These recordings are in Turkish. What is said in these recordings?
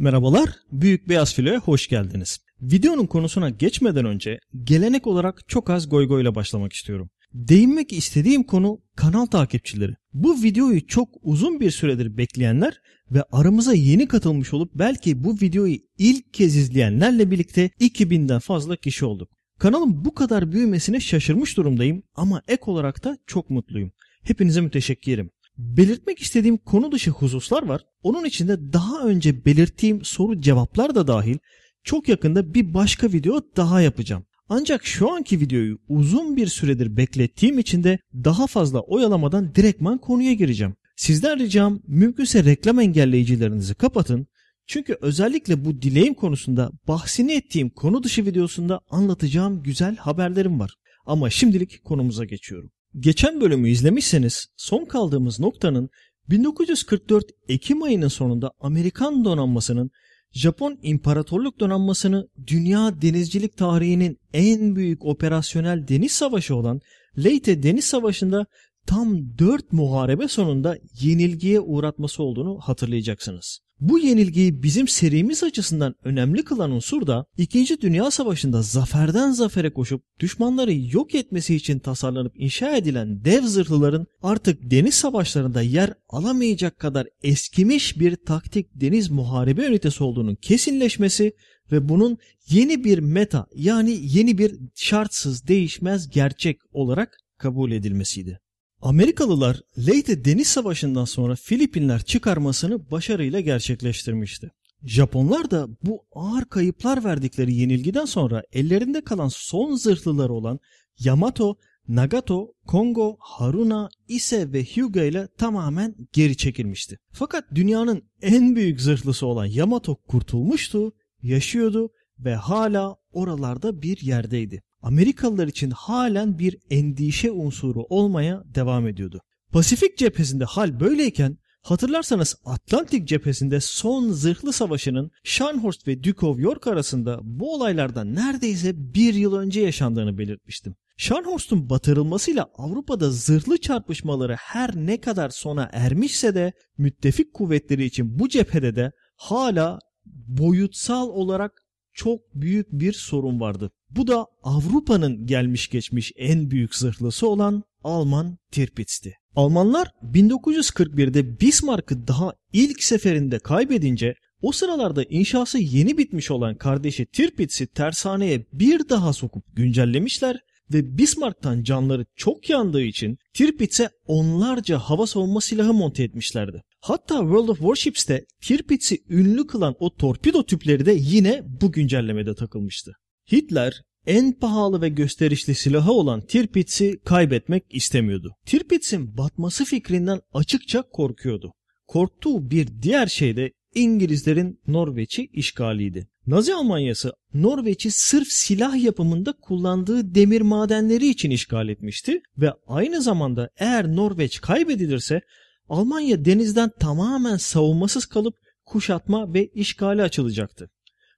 Merhabalar, Büyük Beyaz Filo'ya hoş geldiniz. Videonun konusuna geçmeden önce gelenek olarak çok az goygo ile başlamak istiyorum. Değinmek istediğim konu kanal takipçileri. Bu videoyu çok uzun bir süredir bekleyenler ve aramıza yeni katılmış olup belki bu videoyu ilk kez izleyenlerle birlikte 2000'den fazla kişi olduk. Kanalın bu kadar büyümesine şaşırmış durumdayım ama ek olarak da çok mutluyum. Hepinize müteşekkirim. Belirtmek istediğim konu dışı hususlar var. Onun içinde daha önce belirttiğim soru cevaplar da dahil çok yakında bir başka video daha yapacağım. Ancak şu anki videoyu uzun bir süredir beklettiğim için de daha fazla oyalamadan direktman konuya gireceğim. Sizden ricam mümkünse reklam engelleyicilerinizi kapatın. Çünkü özellikle bu dileğim konusunda bahsini ettiğim konu dışı videosunda anlatacağım güzel haberlerim var. Ama şimdilik konumuza geçiyorum. Geçen bölümü izlemişseniz son kaldığımız noktanın 1944 Ekim ayının sonunda Amerikan donanmasının Japon İmparatorluk Donanması'nı dünya denizcilik tarihinin en büyük operasyonel deniz savaşı olan Leyte Deniz Savaşı'nda tam 4 muharebe sonunda yenilgiye uğratması olduğunu hatırlayacaksınız. Bu yenilgiyi bizim serimiz açısından önemli kılan unsur da 2. Dünya Savaşı'nda zaferden zafere koşup düşmanları yok etmesi için tasarlanıp inşa edilen dev zırhlıların artık deniz savaşlarında yer alamayacak kadar eskimiş bir taktik deniz muharebe ünitesi olduğunun kesinleşmesi ve bunun yeni bir meta yani yeni bir şartsız değişmez gerçek olarak kabul edilmesiydi. Amerikalılar Leyte Deniz Savaşı'ndan sonra Filipinler çıkarmasını başarıyla gerçekleştirmişti. Japonlar da bu ağır kayıplar verdikleri yenilgiden sonra ellerinde kalan son zırhlılar olan Yamato, Nagato, Kongo, Haruna, Ise ve Hyuga ile tamamen geri çekilmişti. Fakat dünyanın en büyük zırhlısı olan Yamato kurtulmuştu, yaşıyordu ve hala oralarda bir yerdeydi. Amerikalılar için halen bir endişe unsuru olmaya devam ediyordu. Pasifik cephesinde hal böyleyken hatırlarsanız Atlantik cephesinde son zırhlı savaşının Scharnhorst ve Duke of York arasında bu olaylardan neredeyse bir yıl önce yaşandığını belirtmiştim. Scharnhorst'un batırılmasıyla Avrupa'da zırhlı çarpışmaları her ne kadar sona ermişse de müttefik kuvvetleri için bu cephede de hala boyutsal olarak çok büyük bir sorun vardı. Bu da Avrupa'nın gelmiş geçmiş en büyük zırhlısı olan Alman Tirpitz'ti. Almanlar 1941'de Bismarck'ı daha ilk seferinde kaybedince o sıralarda inşası yeni bitmiş olan kardeşi Tirpitz'i tersaneye bir daha sokup güncellemişler ve Bismarck'tan canları çok yandığı için Tirpitz'e onlarca hava savunma silahı monte etmişlerdi. Hatta World of Warships'te Tirpitz'i ünlü kılan o torpido tüpleri de yine bu güncellemede takılmıştı. Hitler en pahalı ve gösterişli silahı olan Tirpitz'i kaybetmek istemiyordu. Tirpitz'in batması fikrinden açıkça korkuyordu. Korktuğu bir diğer şey de İngilizlerin Norveç'i işgaliydi. Nazi Almanyası Norveç'i sırf silah yapımında kullandığı demir madenleri için işgal etmişti ve aynı zamanda eğer Norveç kaybedilirse Almanya denizden tamamen savunmasız kalıp kuşatma ve işgale açılacaktı.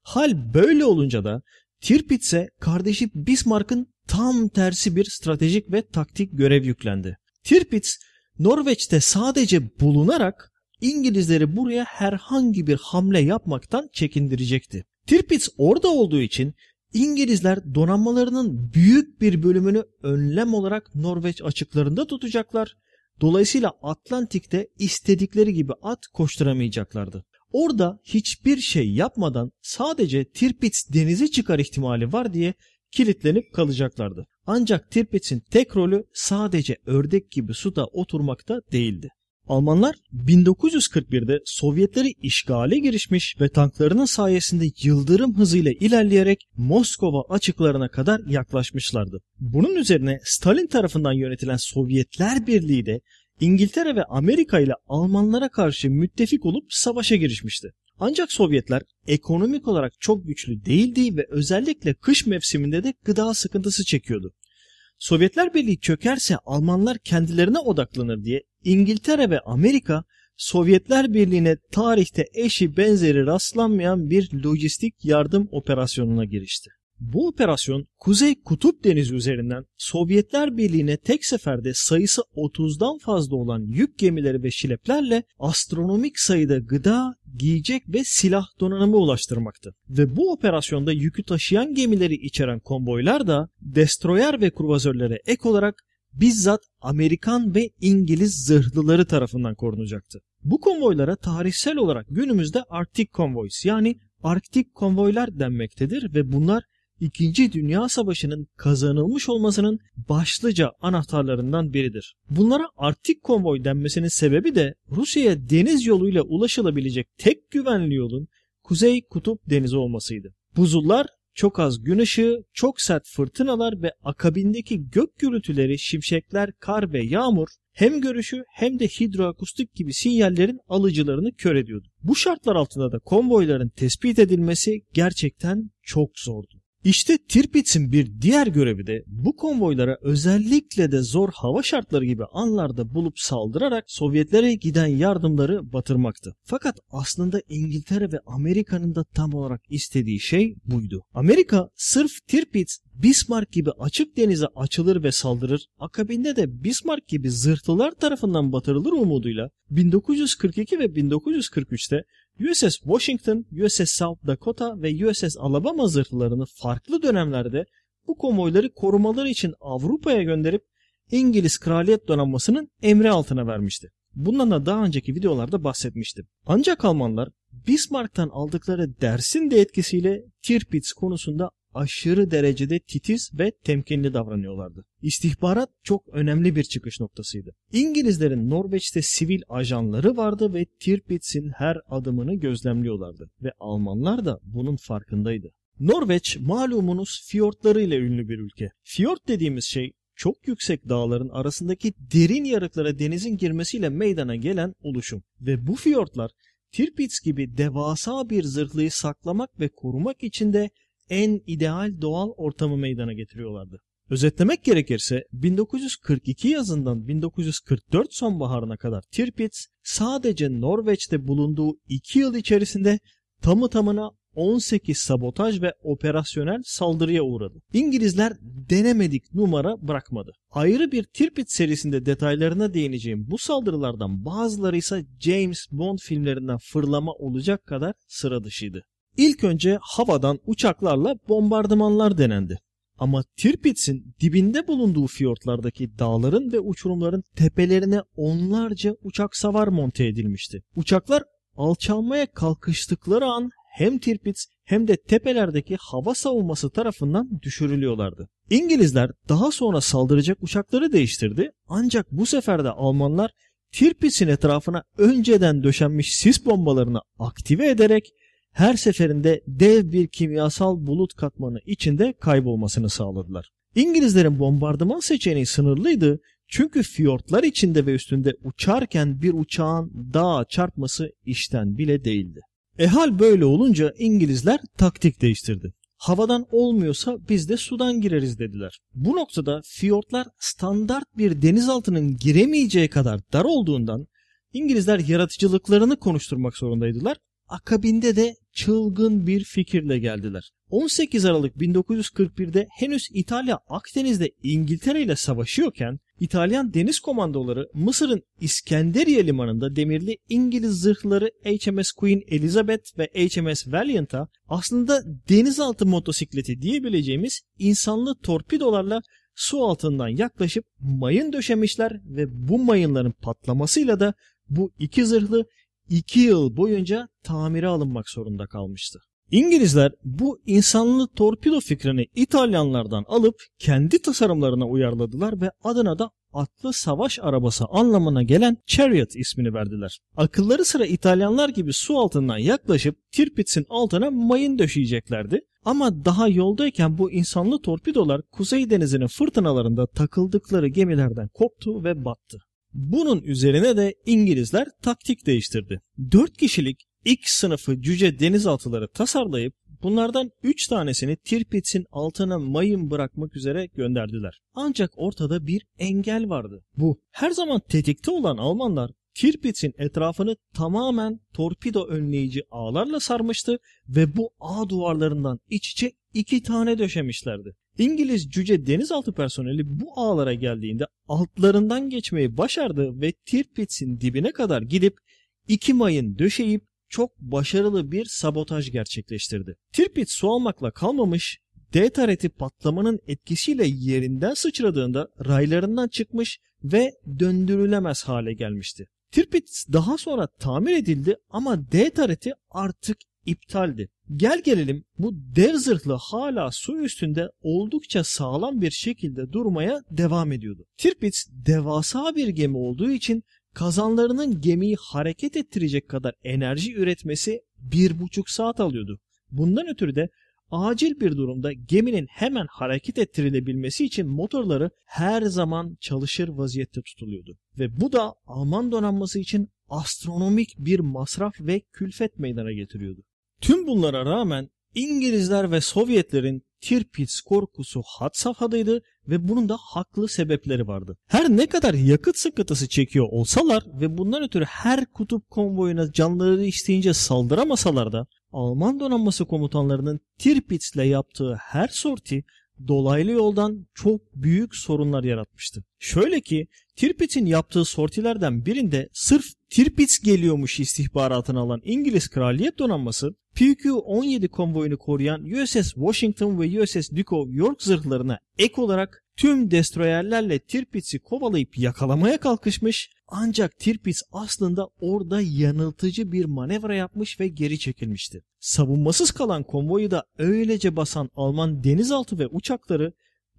Hal böyle olunca da Tirpitz ise kardeşi Bismarck'ın tam tersi bir stratejik ve taktik görev yüklendi. Tirpitz Norveç'te sadece bulunarak İngilizleri buraya herhangi bir hamle yapmaktan çekindirecekti. Tirpitz orada olduğu için İngilizler donanmalarının büyük bir bölümünü önlem olarak Norveç açıklarında tutacaklar. Dolayısıyla Atlantik'te istedikleri gibi at koşturamayacaklardı. Orada hiçbir şey yapmadan sadece Tirpitz denize çıkar ihtimali var diye kilitlenip kalacaklardı. Ancak Tirpitz'in tek rolü sadece ördek gibi suda oturmakta değildi. Almanlar 1941'de Sovyetleri işgale girişmiş ve tanklarının sayesinde yıldırım hızıyla ilerleyerek Moskova açıklarına kadar yaklaşmışlardı. Bunun üzerine Stalin tarafından yönetilen Sovyetler Birliği de İngiltere ve Amerika ile Almanlara karşı müttefik olup savaşa girişmişti. Ancak Sovyetler ekonomik olarak çok güçlü değildi ve özellikle kış mevsiminde de gıda sıkıntısı çekiyordu. Sovyetler Birliği çökerse Almanlar kendilerine odaklanır diye İngiltere ve Amerika Sovyetler Birliği'ne tarihte eşi benzeri rastlanmayan bir lojistik yardım operasyonuna girişti. Bu operasyon Kuzey Kutup Denizi üzerinden Sovyetler Birliği'ne tek seferde sayısı 30'dan fazla olan yük gemileri ve şileplerle astronomik sayıda gıda, giyecek ve silah donanımı ulaştırmaktı. Ve bu operasyonda yükü taşıyan gemileri içeren konvoylar da destroyer ve kruvazörlere ek olarak bizzat Amerikan ve İngiliz zırhlıları tarafından korunacaktı. Bu konvoylara tarihsel olarak günümüzde Arktik konvoys yani Arktik konvoylar denmektedir ve bunlar 2. Dünya Savaşı'nın kazanılmış olmasının başlıca anahtarlarından biridir. Bunlara Arktik konvoy denmesinin sebebi de Rusya'ya deniz yoluyla ulaşılabilecek tek güvenli yolun Kuzey Kutup Denizi olmasıydı. Buzullar çok az gün ışığı, çok sert fırtınalar ve akabindeki gök gürültüleri, şimşekler, kar ve yağmur hem görüşü hem de hidroakustik gibi sinyallerin alıcılarını kör ediyordu. Bu şartlar altında da konvoyların tespit edilmesi gerçekten çok zordu. İşte Tirpitz'in bir diğer görevi de bu konvoylara özellikle de zor hava şartları gibi anlarda bulup saldırarak Sovyetlere giden yardımları batırmaktı. Fakat aslında İngiltere ve Amerika'nın da tam olarak istediği şey buydu. Amerika sırf Tirpitz Bismarck gibi açık denize açılır ve saldırır, akabinde de Bismarck gibi zırhlılar tarafından batırılır umuduyla 1942 ve 1943'te USS Washington, USS South Dakota ve USS Alabama zırhlarını farklı dönemlerde bu konvoyları korumaları için Avrupa'ya gönderip İngiliz Kraliyet Donanması'nın emri altına vermişti. Bundan da daha önceki videolarda bahsetmiştim. Ancak Almanlar Bismarck'tan aldıkları dersin de etkisiyle Tirpitz konusunda aşırı derecede titiz ve temkinli davranıyorlardı. İstihbarat çok önemli bir çıkış noktasıydı. İngilizlerin Norveç'te sivil ajanları vardı ve Tirpitz'in her adımını gözlemliyorlardı ve Almanlar da bunun farkındaydı. Norveç malumunuz fiyortlarıyla ünlü bir ülke. Fiyort dediğimiz şey çok yüksek dağların arasındaki derin yarıklara denizin girmesiyle meydana gelen oluşum ve bu fiyortlar Tirpitz gibi devasa bir zırhlıyı saklamak ve korumak için de en ideal doğal ortamı meydana getiriyorlardı. Özetlemek gerekirse 1942 yazından 1944 sonbaharına kadar Tirpitz sadece Norveç'te bulunduğu 2 yıl içerisinde tamı tamına 18 sabotaj ve operasyonel saldırıya uğradı. İngilizler denemedik numara bırakmadı. Ayrı bir Tirpit serisinde detaylarına değineceğim bu saldırılardan bazıları ise James Bond filmlerinden fırlama olacak kadar sıra dışıydı. İlk önce havadan uçaklarla bombardımanlar denendi. Ama Tirpitz'in dibinde bulunduğu fiyortlardaki dağların ve uçurumların tepelerine onlarca uçak savar monte edilmişti. Uçaklar alçalmaya kalkıştıkları an hem Tirpitz hem de tepelerdeki hava savunması tarafından düşürülüyorlardı. İngilizler daha sonra saldıracak uçakları değiştirdi ancak bu sefer de Almanlar Tirpitz'in etrafına önceden döşenmiş sis bombalarını aktive ederek her seferinde dev bir kimyasal bulut katmanı içinde kaybolmasını sağladılar. İngilizlerin bombardıman seçeneği sınırlıydı çünkü fiyortlar içinde ve üstünde uçarken bir uçağın dağa çarpması işten bile değildi. Ehal böyle olunca İngilizler taktik değiştirdi. Havadan olmuyorsa biz de sudan gireriz dediler. Bu noktada fiyortlar standart bir denizaltının giremeyeceği kadar dar olduğundan İngilizler yaratıcılıklarını konuşturmak zorundaydılar Akabinde de çılgın bir fikirle geldiler. 18 Aralık 1941'de henüz İtalya Akdeniz'de İngiltere ile savaşıyorken İtalyan deniz komandoları Mısır'ın İskenderiye limanında demirli İngiliz zırhları HMS Queen Elizabeth ve HMS Valiant'a aslında denizaltı motosikleti diyebileceğimiz insanlı torpidolarla su altından yaklaşıp mayın döşemişler ve bu mayınların patlamasıyla da bu iki zırhlı 2 yıl boyunca tamire alınmak zorunda kalmıştı. İngilizler bu insanlı torpido fikrini İtalyanlardan alıp kendi tasarımlarına uyarladılar ve adına da atlı savaş arabası anlamına gelen Chariot ismini verdiler. Akılları sıra İtalyanlar gibi su altından yaklaşıp Tirpitz'in altına mayın döşeyeceklerdi. Ama daha yoldayken bu insanlı torpidolar Kuzey Denizi'nin fırtınalarında takıldıkları gemilerden koptu ve battı. Bunun üzerine de İngilizler taktik değiştirdi. 4 kişilik X sınıfı cüce denizaltıları tasarlayıp bunlardan 3 tanesini Tirpitz'in altına mayın bırakmak üzere gönderdiler. Ancak ortada bir engel vardı. Bu her zaman tetikte olan Almanlar Tirpitz'in etrafını tamamen torpido önleyici ağlarla sarmıştı ve bu ağ duvarlarından iç içe iki tane döşemişlerdi. İngiliz cüce denizaltı personeli bu ağlara geldiğinde altlarından geçmeyi başardı ve Tirpitz'in dibine kadar gidip iki mayın döşeyip çok başarılı bir sabotaj gerçekleştirdi. Tirpitz su almakla kalmamış, D tareti patlamanın etkisiyle yerinden sıçradığında raylarından çıkmış ve döndürülemez hale gelmişti. Tirpitz daha sonra tamir edildi ama D tareti artık iptaldi. Gel gelelim bu dev zırhlı hala su üstünde oldukça sağlam bir şekilde durmaya devam ediyordu. Tirpitz devasa bir gemi olduğu için kazanlarının gemiyi hareket ettirecek kadar enerji üretmesi bir buçuk saat alıyordu. Bundan ötürü de acil bir durumda geminin hemen hareket ettirilebilmesi için motorları her zaman çalışır vaziyette tutuluyordu. Ve bu da Alman donanması için astronomik bir masraf ve külfet meydana getiriyordu. Tüm bunlara rağmen İngilizler ve Sovyetlerin Tirpitz korkusu had safhadaydı ve bunun da haklı sebepleri vardı. Her ne kadar yakıt sıkıntısı çekiyor olsalar ve bundan ötürü her kutup konvoyuna canları isteyince saldıramasalar da Alman donanması komutanlarının Tirpitz'le yaptığı her sorti dolaylı yoldan çok büyük sorunlar yaratmıştı. Şöyle ki Tirpitz'in yaptığı sortilerden birinde sırf Tirpitz geliyormuş istihbaratını alan İngiliz Kraliyet Donanması, PQ-17 konvoyunu koruyan USS Washington ve USS Duke of York zırhlarına ek olarak tüm destroyerlerle Tirpitz'i kovalayıp yakalamaya kalkışmış ancak Tirpitz aslında orada yanıltıcı bir manevra yapmış ve geri çekilmişti. Savunmasız kalan konvoyu da öylece basan Alman denizaltı ve uçakları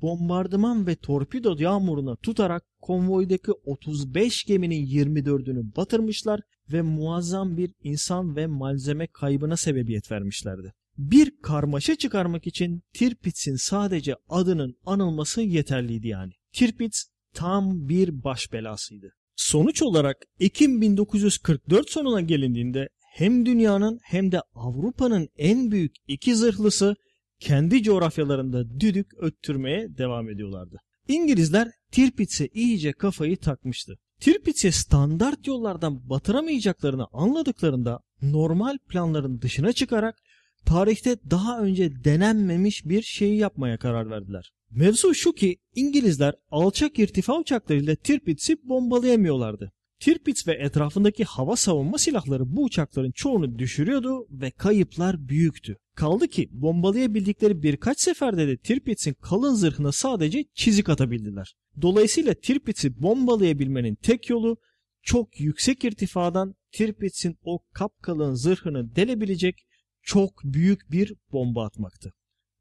bombardıman ve torpido yağmuruna tutarak konvoydaki 35 geminin 24'ünü batırmışlar ve muazzam bir insan ve malzeme kaybına sebebiyet vermişlerdi. Bir karmaşa çıkarmak için Tirpitz'in sadece adının anılması yeterliydi yani. Tirpitz tam bir baş belasıydı. Sonuç olarak Ekim 1944 sonuna gelindiğinde hem dünyanın hem de Avrupa'nın en büyük iki zırhlısı kendi coğrafyalarında düdük öttürmeye devam ediyorlardı. İngilizler Tirpitz'e iyice kafayı takmıştı. Tirpitz'e standart yollardan batıramayacaklarını anladıklarında normal planların dışına çıkarak tarihte daha önce denenmemiş bir şeyi yapmaya karar verdiler. Mevzu şu ki İngilizler alçak irtifa uçaklarıyla Tirpitz'i bombalayamıyorlardı. Tirpitz ve etrafındaki hava savunma silahları bu uçakların çoğunu düşürüyordu ve kayıplar büyüktü. Kaldı ki bombalayabildikleri birkaç seferde de Tirpitz'in kalın zırhına sadece çizik atabildiler. Dolayısıyla Tirpitz'i bombalayabilmenin tek yolu çok yüksek irtifadan Tirpitz'in o kapkalın zırhını delebilecek çok büyük bir bomba atmaktı.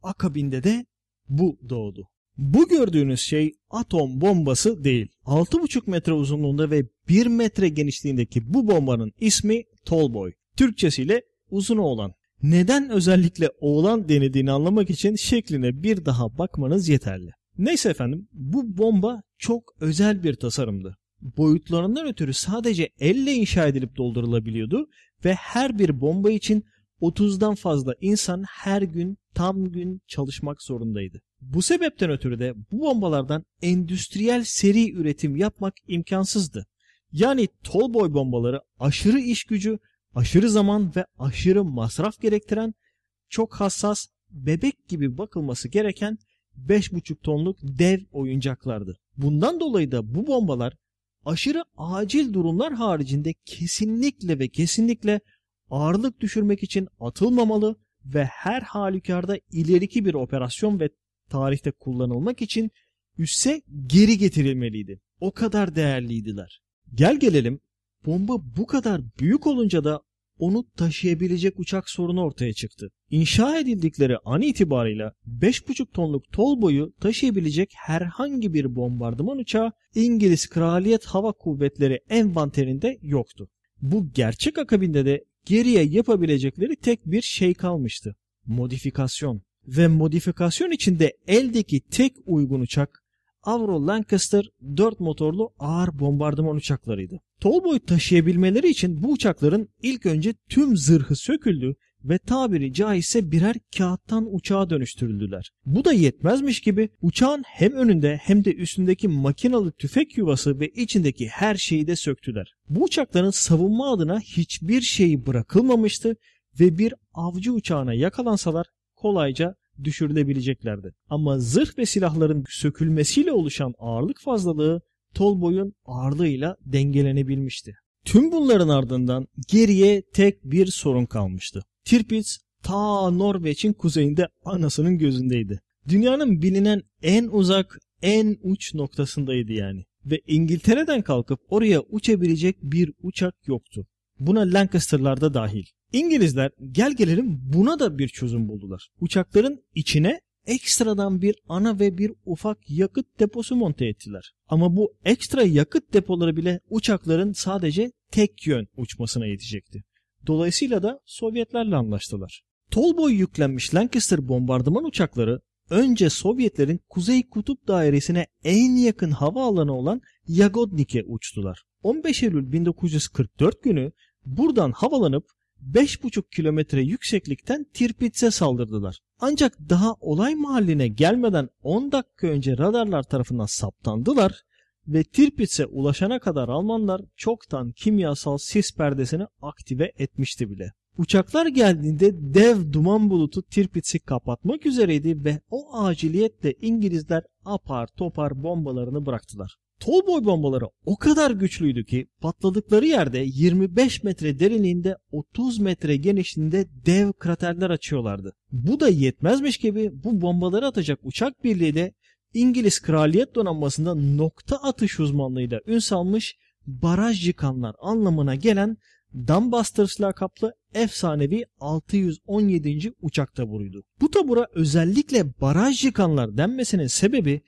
Akabinde de bu doğdu. Bu gördüğünüz şey atom bombası değil. 6,5 metre uzunluğunda ve 1 metre genişliğindeki bu bombanın ismi Tallboy. Türkçesiyle uzun oğlan. Neden özellikle oğlan denildiğini anlamak için şekline bir daha bakmanız yeterli. Neyse efendim bu bomba çok özel bir tasarımdı. Boyutlarından ötürü sadece elle inşa edilip doldurulabiliyordu ve her bir bomba için 30'dan fazla insan her gün tam gün çalışmak zorundaydı. Bu sebepten ötürü de bu bombalardan endüstriyel seri üretim yapmak imkansızdı. Yani Tolboy bombaları aşırı iş gücü, aşırı zaman ve aşırı masraf gerektiren, çok hassas, bebek gibi bakılması gereken 5,5 tonluk dev oyuncaklardı. Bundan dolayı da bu bombalar aşırı acil durumlar haricinde kesinlikle ve kesinlikle ağırlık düşürmek için atılmamalı ve her halükarda ileriki bir operasyon ve tarihte kullanılmak için üsse geri getirilmeliydi. O kadar değerliydiler. Gel gelelim bomba bu kadar büyük olunca da onu taşıyabilecek uçak sorunu ortaya çıktı. İnşa edildikleri an itibarıyla 5,5 tonluk tol boyu taşıyabilecek herhangi bir bombardıman uçağı İngiliz Kraliyet Hava Kuvvetleri envanterinde yoktu. Bu gerçek akabinde de geriye yapabilecekleri tek bir şey kalmıştı. Modifikasyon ve modifikasyon içinde eldeki tek uygun uçak Avro Lancaster 4 motorlu ağır bombardıman uçaklarıydı. Tolboy taşıyabilmeleri için bu uçakların ilk önce tüm zırhı söküldü ve tabiri caizse birer kağıttan uçağa dönüştürüldüler. Bu da yetmezmiş gibi uçağın hem önünde hem de üstündeki makinalı tüfek yuvası ve içindeki her şeyi de söktüler. Bu uçakların savunma adına hiçbir şeyi bırakılmamıştı ve bir avcı uçağına yakalansalar kolayca düşürülebileceklerdi. Ama zırh ve silahların sökülmesiyle oluşan ağırlık fazlalığı Tolboy'un ağırlığıyla dengelenebilmişti. Tüm bunların ardından geriye tek bir sorun kalmıştı. Tirpitz ta Norveç'in kuzeyinde anasının gözündeydi. Dünyanın bilinen en uzak, en uç noktasındaydı yani. Ve İngiltere'den kalkıp oraya uçabilecek bir uçak yoktu. Buna Lancaster'lar da dahil. İngilizler gel gelelim buna da bir çözüm buldular. Uçakların içine ekstradan bir ana ve bir ufak yakıt deposu monte ettiler. Ama bu ekstra yakıt depoları bile uçakların sadece tek yön uçmasına yetecekti. Dolayısıyla da Sovyetlerle anlaştılar. Tol boy yüklenmiş Lancaster bombardıman uçakları önce Sovyetlerin Kuzey Kutup Dairesi'ne en yakın havaalanı olan Yagodnik'e uçtular. 15 Eylül 1944 günü Buradan havalanıp 5,5 kilometre yükseklikten Tirpitz'e saldırdılar. Ancak daha olay mahalline gelmeden 10 dakika önce radarlar tarafından saptandılar ve Tirpitz'e ulaşana kadar Almanlar çoktan kimyasal sis perdesini aktive etmişti bile. Uçaklar geldiğinde dev duman bulutu Tirpitz'i kapatmak üzereydi ve o aciliyetle İngilizler apar topar bombalarını bıraktılar. Tolboy bombaları o kadar güçlüydü ki patladıkları yerde 25 metre derinliğinde 30 metre genişliğinde dev kraterler açıyorlardı. Bu da yetmezmiş gibi bu bombaları atacak uçak birliği de İngiliz Kraliyet Donanması'nda nokta atış uzmanlığıyla ün salmış baraj yıkanlar anlamına gelen Dumbuster's kaplı efsanevi 617. uçak taburuydu. Bu tabura özellikle baraj yıkanlar denmesinin sebebi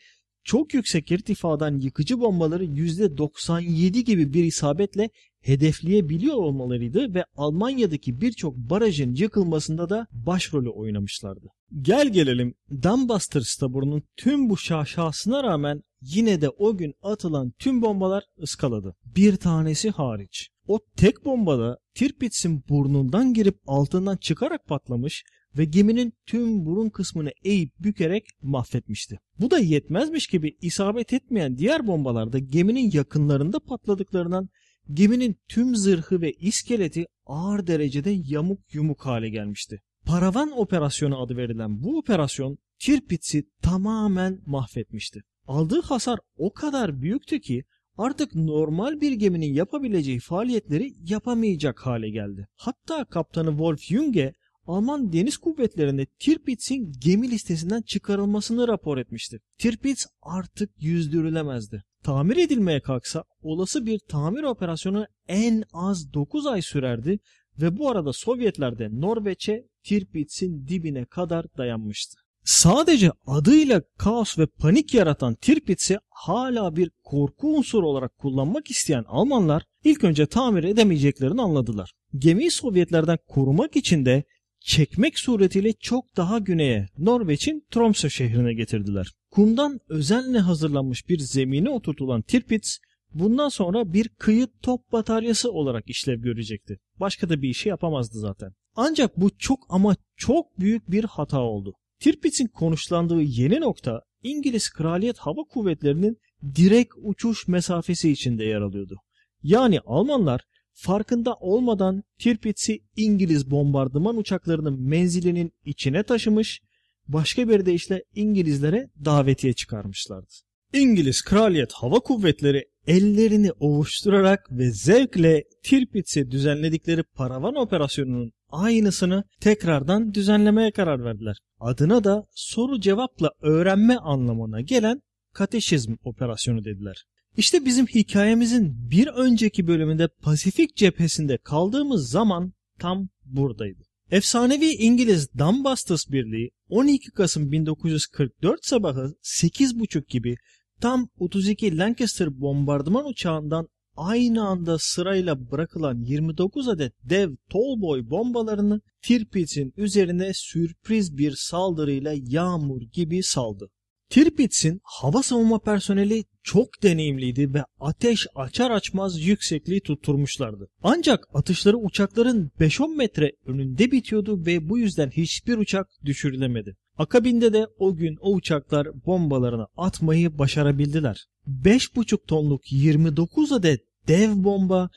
çok yüksek irtifadan yıkıcı bombaları %97 gibi bir isabetle hedefleyebiliyor olmalarıydı ve Almanya'daki birçok barajın yıkılmasında da başrolü oynamışlardı. Gel gelelim Dumbuster taburunun tüm bu şaşasına rağmen yine de o gün atılan tüm bombalar ıskaladı. Bir tanesi hariç. O tek bombada Tirpitz'in burnundan girip altından çıkarak patlamış ve geminin tüm burun kısmını eğip bükerek mahvetmişti. Bu da yetmezmiş gibi isabet etmeyen diğer bombalarda geminin yakınlarında patladıklarından geminin tüm zırhı ve iskeleti ağır derecede yamuk yumuk hale gelmişti. Paravan operasyonu adı verilen bu operasyon Tirpitz'i tamamen mahvetmişti. Aldığı hasar o kadar büyüktü ki artık normal bir geminin yapabileceği faaliyetleri yapamayacak hale geldi. Hatta kaptanı Wolf Jüng'e Alman Deniz Kuvvetleri'nde Tirpitz'in gemi listesinden çıkarılmasını rapor etmişti. Tirpitz artık yüzdürülemezdi. Tamir edilmeye kalksa olası bir tamir operasyonu en az 9 ay sürerdi ve bu arada Sovyetler de Norveç'e Tirpitz'in dibine kadar dayanmıştı. Sadece adıyla kaos ve panik yaratan Tirpitz'i hala bir korku unsuru olarak kullanmak isteyen Almanlar ilk önce tamir edemeyeceklerini anladılar. Gemiyi Sovyetlerden korumak için de çekmek suretiyle çok daha güneye Norveç'in Tromsø şehrine getirdiler. Kumdan özenle hazırlanmış bir zemine oturtulan Tirpitz bundan sonra bir kıyı top bataryası olarak işlev görecekti. Başka da bir işi yapamazdı zaten. Ancak bu çok ama çok büyük bir hata oldu. Tirpitz'in konuşlandığı yeni nokta İngiliz Kraliyet Hava Kuvvetleri'nin direkt uçuş mesafesi içinde yer alıyordu. Yani Almanlar farkında olmadan Tirpitz'i İngiliz bombardıman uçaklarının menzilinin içine taşımış, başka bir deyişle İngilizlere davetiye çıkarmışlardı. İngiliz Kraliyet Hava Kuvvetleri ellerini ovuşturarak ve zevkle Tirpitz'e düzenledikleri paravan operasyonunun aynısını tekrardan düzenlemeye karar verdiler. Adına da soru cevapla öğrenme anlamına gelen kateşizm operasyonu dediler. İşte bizim hikayemizin bir önceki bölümünde Pasifik cephesinde kaldığımız zaman tam buradaydı. Efsanevi İngiliz Dumbastus Birliği 12 Kasım 1944 sabahı 8.30 gibi tam 32 Lancaster bombardıman uçağından aynı anda sırayla bırakılan 29 adet dev Tallboy bombalarını Tirpitz'in üzerine sürpriz bir saldırıyla yağmur gibi saldı. Tirpitz'in hava savunma personeli çok deneyimliydi ve ateş açar açmaz yüksekliği tutturmuşlardı. Ancak atışları uçakların 5-10 metre önünde bitiyordu ve bu yüzden hiçbir uçak düşürülemedi. Akabinde de o gün o uçaklar bombalarını atmayı başarabildiler. 5,5 tonluk 29 adet dev bomba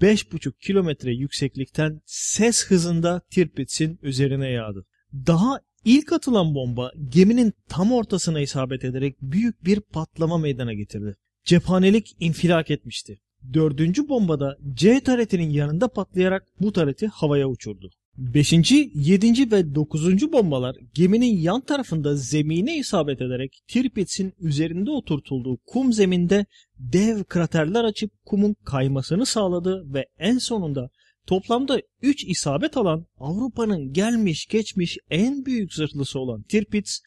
5,5 kilometre yükseklikten ses hızında Tirpitz'in üzerine yağdı. Daha İlk atılan bomba geminin tam ortasına isabet ederek büyük bir patlama meydana getirdi. Cephanelik infilak etmişti. Dördüncü bombada C taretinin yanında patlayarak bu tareti havaya uçurdu. Beşinci, yedinci ve dokuzuncu bombalar geminin yan tarafında zemine isabet ederek Tirpitz üzerinde oturtulduğu kum zeminde dev kraterler açıp kumun kaymasını sağladı ve en sonunda Toplamda 3 isabet alan Avrupa'nın gelmiş geçmiş en büyük zırhlısı olan Tirpitz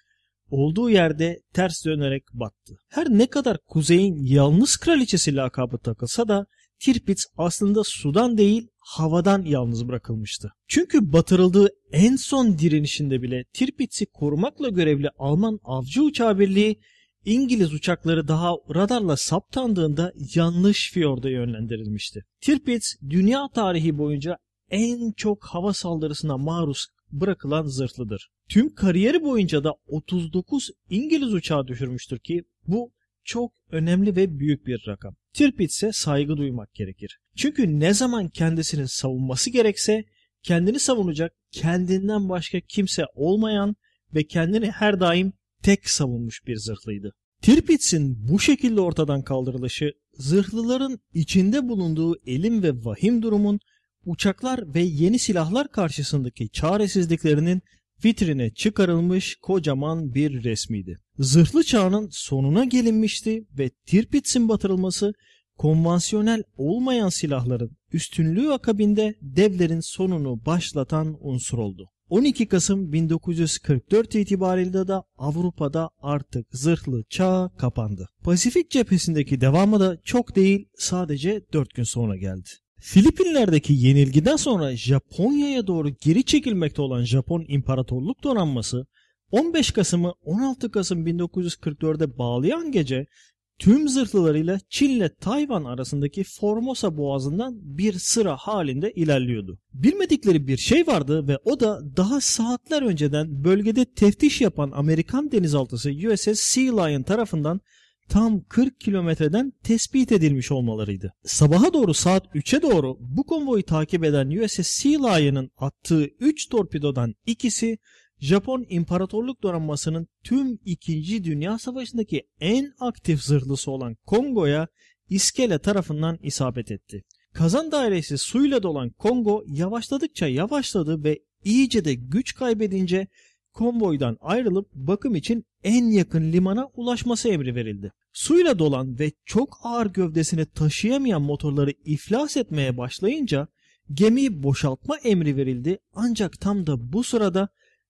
olduğu yerde ters dönerek battı. Her ne kadar kuzeyin yalnız kraliçesi lakabı takılsa da Tirpitz aslında sudan değil havadan yalnız bırakılmıştı. Çünkü batırıldığı en son direnişinde bile Tirpitz'i korumakla görevli Alman avcı uçağı birliği İngiliz uçakları daha radarla saptandığında yanlış fiyorda yönlendirilmişti. Tirpitz dünya tarihi boyunca en çok hava saldırısına maruz bırakılan zırhlıdır. Tüm kariyeri boyunca da 39 İngiliz uçağı düşürmüştür ki bu çok önemli ve büyük bir rakam. Tirpitz'e saygı duymak gerekir. Çünkü ne zaman kendisinin savunması gerekse kendini savunacak kendinden başka kimse olmayan ve kendini her daim tek savunmuş bir zırhlıydı. Tirpitz'in bu şekilde ortadan kaldırılışı zırhlıların içinde bulunduğu elim ve vahim durumun uçaklar ve yeni silahlar karşısındaki çaresizliklerinin vitrine çıkarılmış kocaman bir resmiydi. Zırhlı çağının sonuna gelinmişti ve Tirpitz'in batırılması konvansiyonel olmayan silahların üstünlüğü akabinde devlerin sonunu başlatan unsur oldu. 12 Kasım 1944 itibariyle de Avrupa'da artık zırhlı çağ kapandı. Pasifik cephesindeki devamı da çok değil sadece 4 gün sonra geldi. Filipinler'deki yenilgiden sonra Japonya'ya doğru geri çekilmekte olan Japon İmparatorluk Donanması 15 Kasım'ı 16 Kasım 1944'e bağlayan gece tüm zırhlılarıyla Çin'le Tayvan arasındaki Formosa boğazından bir sıra halinde ilerliyordu. Bilmedikleri bir şey vardı ve o da daha saatler önceden bölgede teftiş yapan Amerikan denizaltısı USS Sea Lion tarafından tam 40 kilometreden tespit edilmiş olmalarıydı. Sabaha doğru saat 3'e doğru bu konvoyu takip eden USS Sea Lion'ın attığı 3 torpidodan ikisi Japon İmparatorluk donanmasının tüm 2. Dünya Savaşı'ndaki en aktif zırhlısı olan Kongo'ya İskele tarafından isabet etti. Kazan dairesi suyla dolan Kongo yavaşladıkça yavaşladı ve iyice de güç kaybedince konvoydan ayrılıp bakım için en yakın limana ulaşması emri verildi. Suyla dolan ve çok ağır gövdesini taşıyamayan motorları iflas etmeye başlayınca gemiyi boşaltma emri verildi ancak tam da bu sırada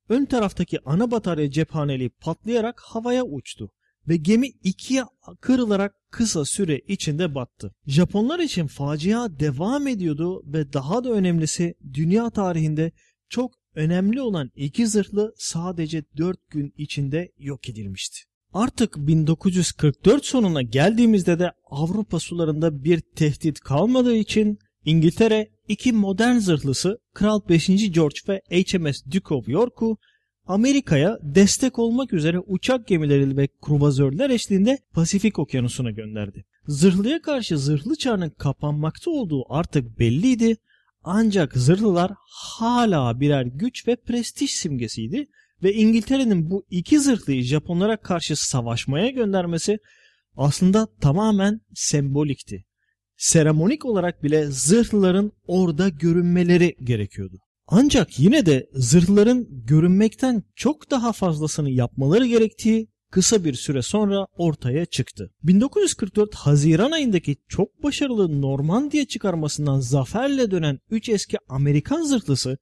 Ön taraftaki ana batarya cephaneliği patlayarak havaya uçtu ve gemi ikiye kırılarak kısa süre içinde battı. Japonlar için facia devam ediyordu ve daha da önemlisi dünya tarihinde çok önemli olan iki zırhlı sadece 4 gün içinde yok edilmişti. Artık 1944 sonuna geldiğimizde de Avrupa sularında bir tehdit kalmadığı için İngiltere iki modern zırhlısı Kral 5. George ve HMS Duke of York'u Amerika'ya destek olmak üzere uçak gemileri ve kruvazörler eşliğinde Pasifik Okyanusu'na gönderdi. Zırhlıya karşı zırhlı çağının kapanmakta olduğu artık belliydi ancak zırhlılar hala birer güç ve prestij simgesiydi ve İngiltere'nin bu iki zırhlıyı Japonlara karşı savaşmaya göndermesi aslında tamamen sembolikti seremonik olarak bile zırhların orada görünmeleri gerekiyordu. Ancak yine de zırhların görünmekten çok daha fazlasını yapmaları gerektiği kısa bir süre sonra ortaya çıktı. 1944 Haziran ayındaki çok başarılı Normandiya çıkarmasından zaferle dönen 3 eski Amerikan zırhlısı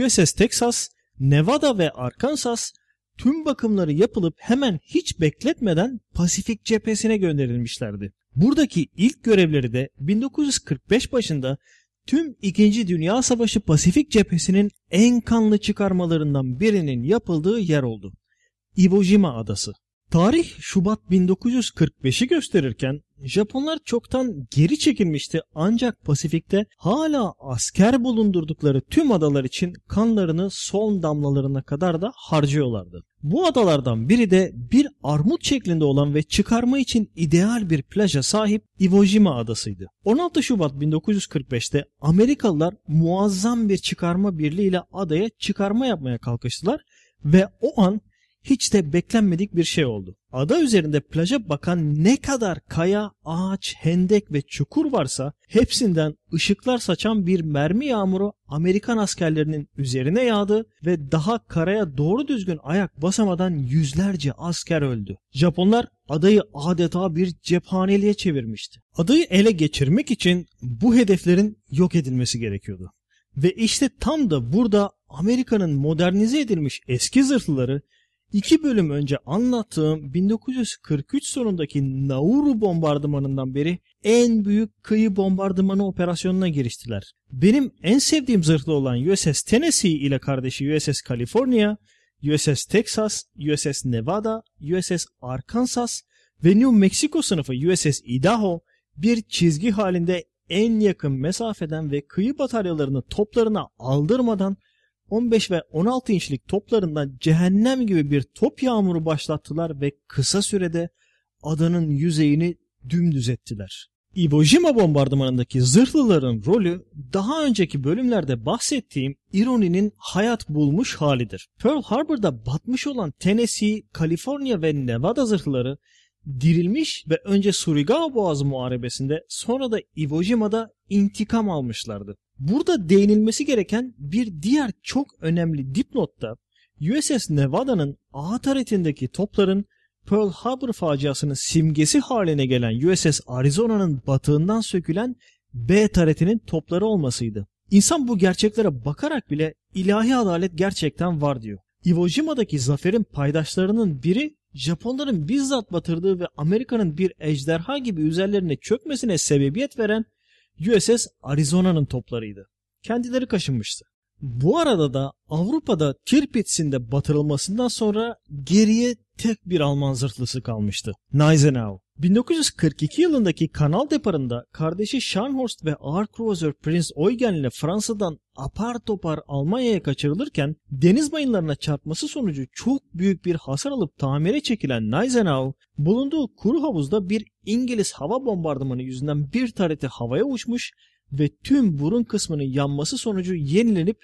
USS Texas, Nevada ve Arkansas tüm bakımları yapılıp hemen hiç bekletmeden Pasifik cephesine gönderilmişlerdi. Buradaki ilk görevleri de 1945 başında tüm 2. Dünya Savaşı Pasifik cephesinin en kanlı çıkarmalarından birinin yapıldığı yer oldu. Iwo Jima Adası. Tarih Şubat 1945'i gösterirken Japonlar çoktan geri çekilmişti ancak Pasifik'te hala asker bulundurdukları tüm adalar için kanlarını son damlalarına kadar da harcıyorlardı. Bu adalardan biri de bir armut şeklinde olan ve çıkarma için ideal bir plaja sahip Iwo Jima adasıydı. 16 Şubat 1945'te Amerikalılar muazzam bir çıkarma birliğiyle adaya çıkarma yapmaya kalkıştılar ve o an hiç de beklenmedik bir şey oldu. Ada üzerinde plaja bakan ne kadar kaya, ağaç, hendek ve çukur varsa hepsinden ışıklar saçan bir mermi yağmuru Amerikan askerlerinin üzerine yağdı ve daha karaya doğru düzgün ayak basamadan yüzlerce asker öldü. Japonlar adayı adeta bir cephaneliğe çevirmişti. Adayı ele geçirmek için bu hedeflerin yok edilmesi gerekiyordu. Ve işte tam da burada Amerika'nın modernize edilmiş eski zırhlıları İki bölüm önce anlattığım 1943 sonundaki Nauru bombardımanından beri en büyük kıyı bombardımanı operasyonuna giriştiler. Benim en sevdiğim zırhlı olan USS Tennessee ile kardeşi USS California, USS Texas, USS Nevada, USS Arkansas ve New Mexico sınıfı USS Idaho bir çizgi halinde en yakın mesafeden ve kıyı bataryalarını toplarına aldırmadan 15 ve 16 inçlik toplarından cehennem gibi bir top yağmuru başlattılar ve kısa sürede adanın yüzeyini dümdüz ettiler. Iwo Jima bombardımanındaki zırhlıların rolü daha önceki bölümlerde bahsettiğim ironinin hayat bulmuş halidir. Pearl Harbor'da batmış olan Tennessee, Kaliforniya ve Nevada zırhlıları dirilmiş ve önce Surigao Boğazı Muharebesi'nde sonra da Iwo Jima'da intikam almışlardı. Burada değinilmesi gereken bir diğer çok önemli dipnotta USS Nevada'nın A taretindeki topların Pearl Harbor faciasının simgesi haline gelen USS Arizona'nın batığından sökülen B taretinin topları olmasıydı. İnsan bu gerçeklere bakarak bile ilahi adalet gerçekten var diyor. Iwo Jima'daki zaferin paydaşlarının biri Japonların bizzat batırdığı ve Amerika'nın bir ejderha gibi üzerlerine çökmesine sebebiyet veren USS Arizona'nın toplarıydı. Kendileri kaşınmıştı. Bu arada da Avrupa'da Tirpitz'in de batırılmasından sonra geriye tek bir Alman zırhlısı kalmıştı. Neisenau. 1942 yılındaki kanal deparında kardeşi Scharnhorst ve ağır kruvazör Prince Eugen ile Fransa'dan apar topar Almanya'ya kaçırılırken deniz mayınlarına çarpması sonucu çok büyük bir hasar alıp tamire çekilen Neisenau bulunduğu kuru havuzda bir İngiliz hava bombardımanı yüzünden bir tarihte havaya uçmuş ve tüm burun kısmının yanması sonucu yenilenip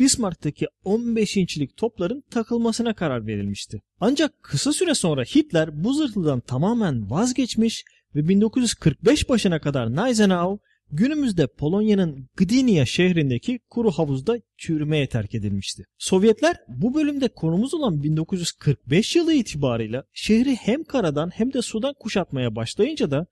Bismarck'taki 15 inçlik topların takılmasına karar verilmişti. Ancak kısa süre sonra Hitler bu zırhlıdan tamamen vazgeçmiş ve 1945 başına kadar Gneisenau günümüzde Polonya'nın Gdynia şehrindeki kuru havuzda çürümeye terk edilmişti. Sovyetler bu bölümde konumuz olan 1945 yılı itibarıyla şehri hem karadan hem de sudan kuşatmaya başlayınca da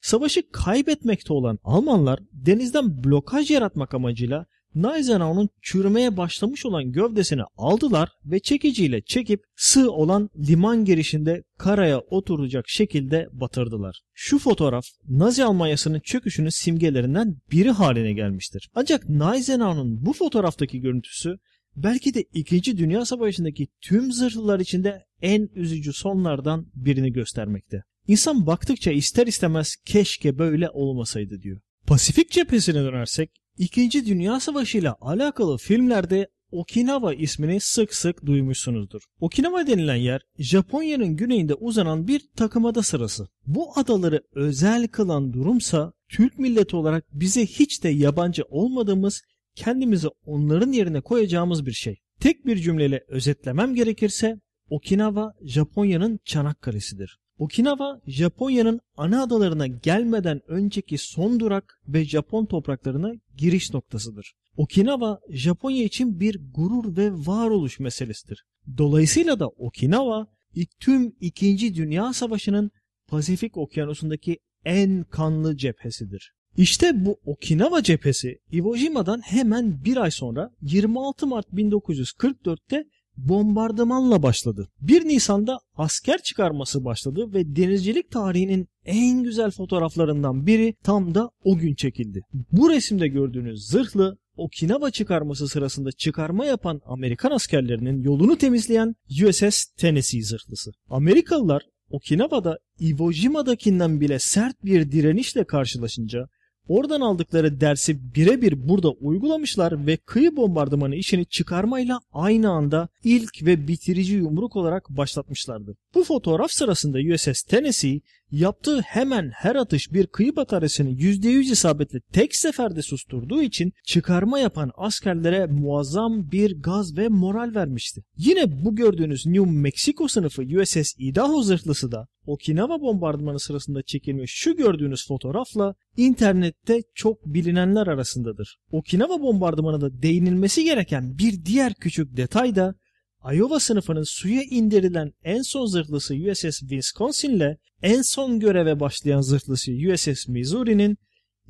savaşı kaybetmekte olan Almanlar denizden blokaj yaratmak amacıyla Naizenau'nun çürümeye başlamış olan gövdesini aldılar ve çekiciyle çekip sığ olan liman girişinde karaya oturacak şekilde batırdılar. Şu fotoğraf Nazi Almanyası'nın çöküşünün simgelerinden biri haline gelmiştir. Ancak Naizenau'nun bu fotoğraftaki görüntüsü belki de 2. Dünya Savaşı'ndaki tüm zırhlılar içinde en üzücü sonlardan birini göstermekte. İnsan baktıkça ister istemez keşke böyle olmasaydı diyor. Pasifik cephesine dönersek İkinci Dünya Savaşı ile alakalı filmlerde Okinawa ismini sık sık duymuşsunuzdur. Okinawa denilen yer Japonya'nın güneyinde uzanan bir takım sırası. Bu adaları özel kılan durumsa Türk milleti olarak bize hiç de yabancı olmadığımız kendimizi onların yerine koyacağımız bir şey. Tek bir cümleyle özetlemem gerekirse Okinawa Japonya'nın Çanakkale'sidir. Okinawa, Japonya'nın ana adalarına gelmeden önceki son durak ve Japon topraklarına giriş noktasıdır. Okinawa, Japonya için bir gurur ve varoluş meselesidir. Dolayısıyla da Okinawa, tüm 2. Dünya Savaşı'nın Pasifik Okyanusu'ndaki en kanlı cephesidir. İşte bu Okinawa cephesi Iwo Jima'dan hemen bir ay sonra 26 Mart 1944'te bombardımanla başladı. 1 Nisan'da asker çıkarması başladı ve denizcilik tarihinin en güzel fotoğraflarından biri tam da o gün çekildi. Bu resimde gördüğünüz zırhlı Okinawa çıkarması sırasında çıkarma yapan Amerikan askerlerinin yolunu temizleyen USS Tennessee zırhlısı. Amerikalılar Okinawa'da Iwo Jima'dakinden bile sert bir direnişle karşılaşınca Oradan aldıkları dersi birebir burada uygulamışlar ve kıyı bombardımanı işini çıkarmayla aynı anda ilk ve bitirici yumruk olarak başlatmışlardı. Bu fotoğraf sırasında USS Tennessee yaptığı hemen her atış bir kıyı bataryasını %100 isabetle tek seferde susturduğu için çıkarma yapan askerlere muazzam bir gaz ve moral vermişti. Yine bu gördüğünüz New Mexico sınıfı USS Idaho zırhlısı da Okinawa bombardımanı sırasında çekilmiş şu gördüğünüz fotoğrafla internette çok bilinenler arasındadır. Okinawa bombardımanında değinilmesi gereken bir diğer küçük detay da Iowa sınıfının suya indirilen en son zırhlısı USS Wisconsin ile en son göreve başlayan zırhlısı USS Missouri'nin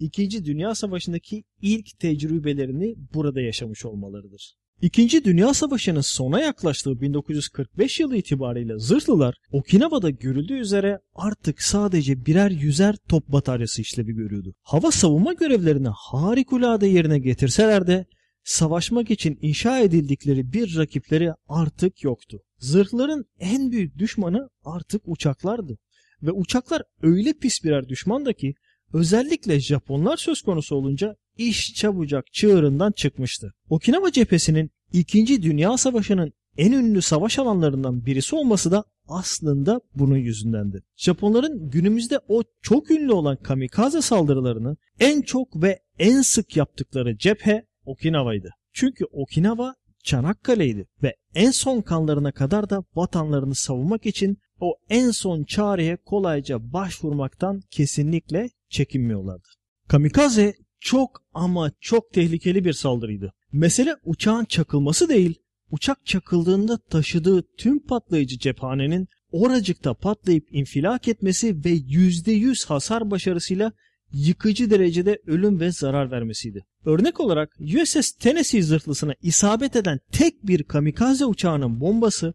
İkinci Dünya Savaşı'ndaki ilk tecrübelerini burada yaşamış olmalarıdır. İkinci Dünya Savaşı'nın sona yaklaştığı 1945 yılı itibariyle zırhlılar Okinawa'da görüldüğü üzere artık sadece birer yüzer top bataryası işlevi görüyordu. Hava savunma görevlerini harikulade yerine getirseler de savaşmak için inşa edildikleri bir rakipleri artık yoktu. Zırhların en büyük düşmanı artık uçaklardı. Ve uçaklar öyle pis birer düşmandı ki özellikle Japonlar söz konusu olunca iş çabucak çığırından çıkmıştı. Okinawa cephesinin 2. Dünya Savaşı'nın en ünlü savaş alanlarından birisi olması da aslında bunun yüzündendi. Japonların günümüzde o çok ünlü olan kamikaze saldırılarını en çok ve en sık yaptıkları cephe Okinawa'ydı. Çünkü Okinawa Çanakkale'ydi ve en son kanlarına kadar da vatanlarını savunmak için o en son çareye kolayca başvurmaktan kesinlikle çekinmiyorlardı. Kamikaze çok ama çok tehlikeli bir saldırıydı. Mesele uçağın çakılması değil, uçak çakıldığında taşıdığı tüm patlayıcı cephanenin oracıkta patlayıp infilak etmesi ve %100 hasar başarısıyla yıkıcı derecede ölüm ve zarar vermesiydi. Örnek olarak USS Tennessee zırhlısına isabet eden tek bir kamikaze uçağının bombası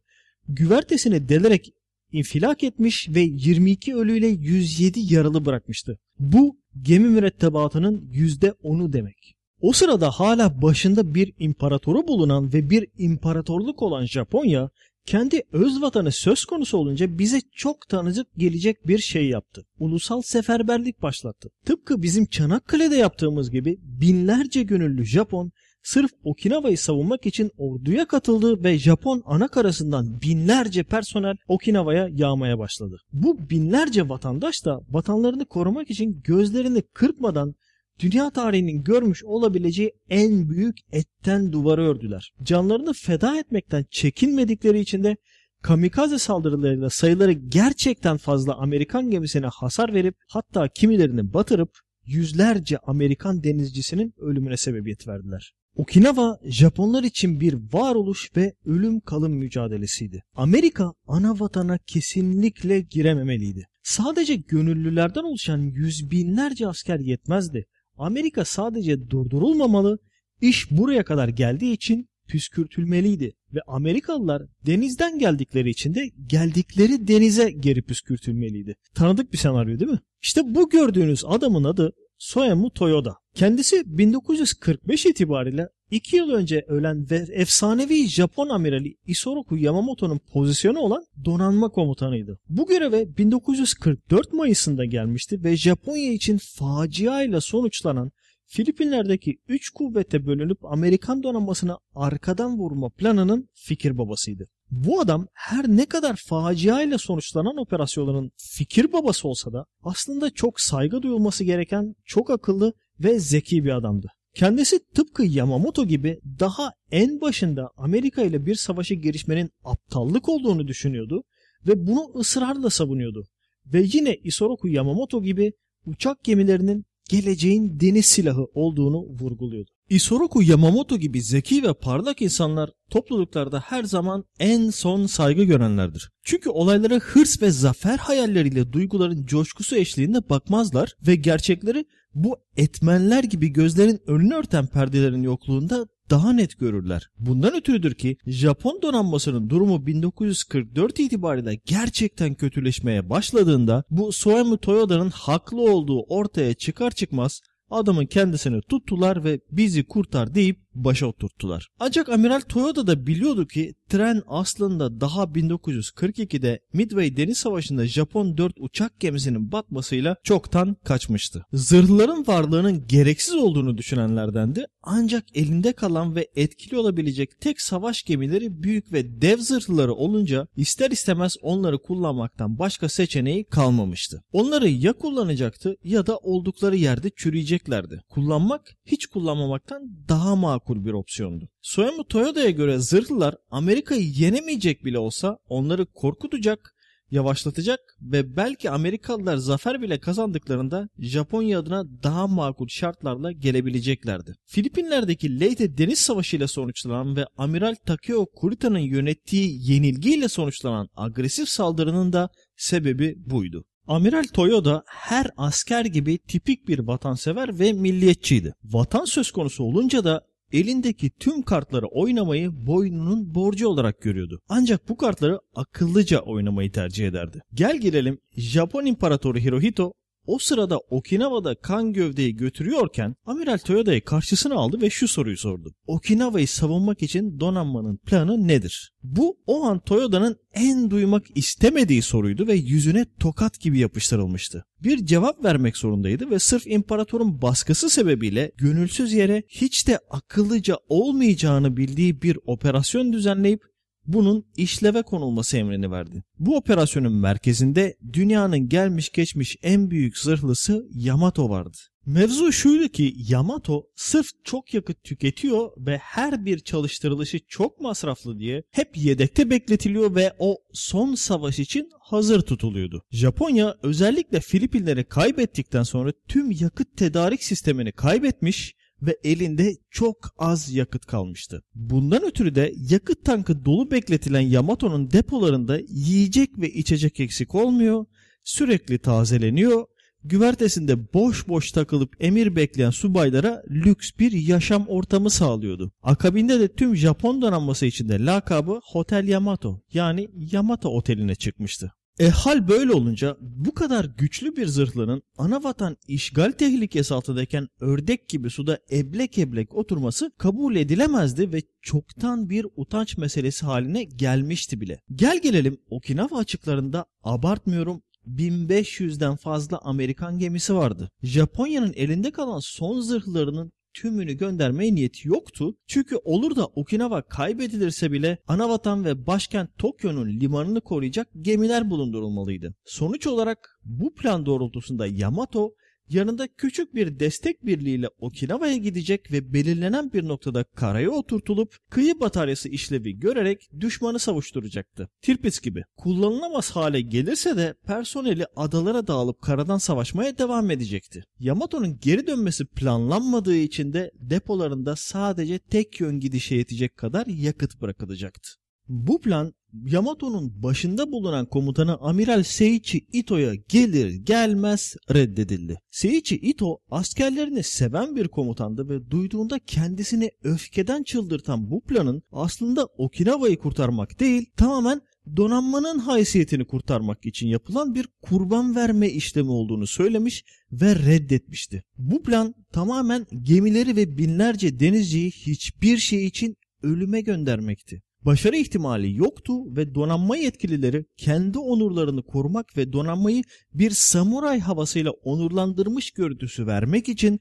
güvertesini delerek infilak etmiş ve 22 ölüyle 107 yaralı bırakmıştı. Bu gemi mürettebatının %10'u demek. O sırada hala başında bir imparatoru bulunan ve bir imparatorluk olan Japonya kendi öz vatanı söz konusu olunca bize çok tanıcık gelecek bir şey yaptı. Ulusal seferberlik başlattı. Tıpkı bizim Çanakkale'de yaptığımız gibi binlerce gönüllü Japon sırf Okinawa'yı savunmak için orduya katıldı ve Japon ana karasından binlerce personel Okinawa'ya yağmaya başladı. Bu binlerce vatandaş da vatanlarını korumak için gözlerini kırpmadan dünya tarihinin görmüş olabileceği en büyük etten duvarı ördüler. Canlarını feda etmekten çekinmedikleri için de kamikaze saldırılarıyla sayıları gerçekten fazla Amerikan gemisine hasar verip hatta kimilerini batırıp yüzlerce Amerikan denizcisinin ölümüne sebebiyet verdiler. Okinawa Japonlar için bir varoluş ve ölüm kalım mücadelesiydi. Amerika ana vatana kesinlikle girememeliydi. Sadece gönüllülerden oluşan yüz binlerce asker yetmezdi. Amerika sadece durdurulmamalı, iş buraya kadar geldiği için püskürtülmeliydi ve Amerikalılar denizden geldikleri için de geldikleri denize geri püskürtülmeliydi. Tanıdık bir senaryo değil mi? İşte bu gördüğünüz adamın adı Soyamu Toyoda. Kendisi 1945 itibariyle 2 yıl önce ölen ve efsanevi Japon amirali Isoroku Yamamoto'nun pozisyonu olan donanma komutanıydı. Bu göreve 1944 Mayıs'ında gelmişti ve Japonya için facia ile sonuçlanan Filipinler'deki 3 kuvvete bölünüp Amerikan donanmasına arkadan vurma planının fikir babasıydı. Bu adam her ne kadar facia ile sonuçlanan operasyonların fikir babası olsa da aslında çok saygı duyulması gereken çok akıllı ve zeki bir adamdı. Kendisi tıpkı Yamamoto gibi daha en başında Amerika ile bir savaşa girişmenin aptallık olduğunu düşünüyordu ve bunu ısrarla savunuyordu. Ve yine Isoroku Yamamoto gibi uçak gemilerinin geleceğin deniz silahı olduğunu vurguluyordu. Isoroku Yamamoto gibi zeki ve parlak insanlar topluluklarda her zaman en son saygı görenlerdir. Çünkü olaylara hırs ve zafer hayalleriyle duyguların coşkusu eşliğinde bakmazlar ve gerçekleri bu etmenler gibi gözlerin önünü örten perdelerin yokluğunda daha net görürler. Bundan ötürüdür ki Japon donanmasının durumu 1944 itibariyle gerçekten kötüleşmeye başladığında bu Soemu Toyoda'nın haklı olduğu ortaya çıkar çıkmaz adamın kendisini tuttular ve bizi kurtar deyip başa oturttular. Ancak Amiral Toyoda da biliyordu ki tren aslında daha 1942'de Midway Deniz Savaşı'nda Japon 4 uçak gemisinin batmasıyla çoktan kaçmıştı. Zırhların varlığının gereksiz olduğunu düşünenlerdendi ancak elinde kalan ve etkili olabilecek tek savaş gemileri büyük ve dev zırhlıları olunca ister istemez onları kullanmaktan başka seçeneği kalmamıştı. Onları ya kullanacaktı ya da oldukları yerde çürüyeceklerdi. Kullanmak hiç kullanmamaktan daha makul makul bir opsiyondu. Soyamu Toyoda'ya göre zırhlılar Amerika'yı yenemeyecek bile olsa onları korkutacak, yavaşlatacak ve belki Amerikalılar zafer bile kazandıklarında Japonya adına daha makul şartlarla gelebileceklerdi. Filipinler'deki Leyte Deniz Savaşı ile sonuçlanan ve Amiral Takeo Kurita'nın yönettiği yenilgiyle sonuçlanan agresif saldırının da sebebi buydu. Amiral Toyoda her asker gibi tipik bir vatansever ve milliyetçiydi. Vatan söz konusu olunca da elindeki tüm kartları oynamayı boynunun borcu olarak görüyordu. Ancak bu kartları akıllıca oynamayı tercih ederdi. Gel gelelim Japon İmparatoru Hirohito o sırada Okinawa'da kan gövdeyi götürüyorken Amiral Toyoda'yı karşısına aldı ve şu soruyu sordu. Okinawa'yı savunmak için donanmanın planı nedir? Bu o an Toyoda'nın en duymak istemediği soruydu ve yüzüne tokat gibi yapıştırılmıştı. Bir cevap vermek zorundaydı ve sırf imparatorun baskısı sebebiyle gönülsüz yere hiç de akıllıca olmayacağını bildiği bir operasyon düzenleyip bunun işleve konulması emrini verdi. Bu operasyonun merkezinde dünyanın gelmiş geçmiş en büyük zırhlısı Yamato vardı. Mevzu şuydu ki Yamato sırf çok yakıt tüketiyor ve her bir çalıştırılışı çok masraflı diye hep yedekte bekletiliyor ve o son savaş için hazır tutuluyordu. Japonya özellikle Filipinleri kaybettikten sonra tüm yakıt tedarik sistemini kaybetmiş ve elinde çok az yakıt kalmıştı. Bundan ötürü de yakıt tankı dolu bekletilen Yamato'nun depolarında yiyecek ve içecek eksik olmuyor, sürekli tazeleniyor, güvertesinde boş boş takılıp emir bekleyen subaylara lüks bir yaşam ortamı sağlıyordu. Akabinde de tüm Japon donanması içinde lakabı Hotel Yamato yani Yamato Oteli'ne çıkmıştı. E hal böyle olunca bu kadar güçlü bir zırhlının ana vatan işgal tehlikesi altındayken ördek gibi suda eblek eblek oturması kabul edilemezdi ve çoktan bir utanç meselesi haline gelmişti bile. Gel gelelim Okinawa açıklarında abartmıyorum 1500'den fazla Amerikan gemisi vardı. Japonya'nın elinde kalan son zırhlarının tümünü göndermeye niyeti yoktu. Çünkü olur da Okinawa kaybedilirse bile anavatan ve başkent Tokyo'nun limanını koruyacak gemiler bulundurulmalıydı. Sonuç olarak bu plan doğrultusunda Yamato yanında küçük bir destek birliğiyle Okinawa'ya gidecek ve belirlenen bir noktada karaya oturtulup kıyı bataryası işlevi görerek düşmanı savuşturacaktı. Tirpitz gibi. Kullanılamaz hale gelirse de personeli adalara dağılıp karadan savaşmaya devam edecekti. Yamato'nun geri dönmesi planlanmadığı için de depolarında sadece tek yön gidişe yetecek kadar yakıt bırakılacaktı. Bu plan Yamato'nun başında bulunan komutanı Amiral Seiichi Ito'ya gelir gelmez reddedildi. Seiichi Ito askerlerini seven bir komutandı ve duyduğunda kendisini öfkeden çıldırtan bu planın aslında Okinawa'yı kurtarmak değil tamamen donanmanın haysiyetini kurtarmak için yapılan bir kurban verme işlemi olduğunu söylemiş ve reddetmişti. Bu plan tamamen gemileri ve binlerce denizciyi hiçbir şey için ölüme göndermekti başarı ihtimali yoktu ve donanma yetkilileri kendi onurlarını korumak ve donanmayı bir samuray havasıyla onurlandırmış görüntüsü vermek için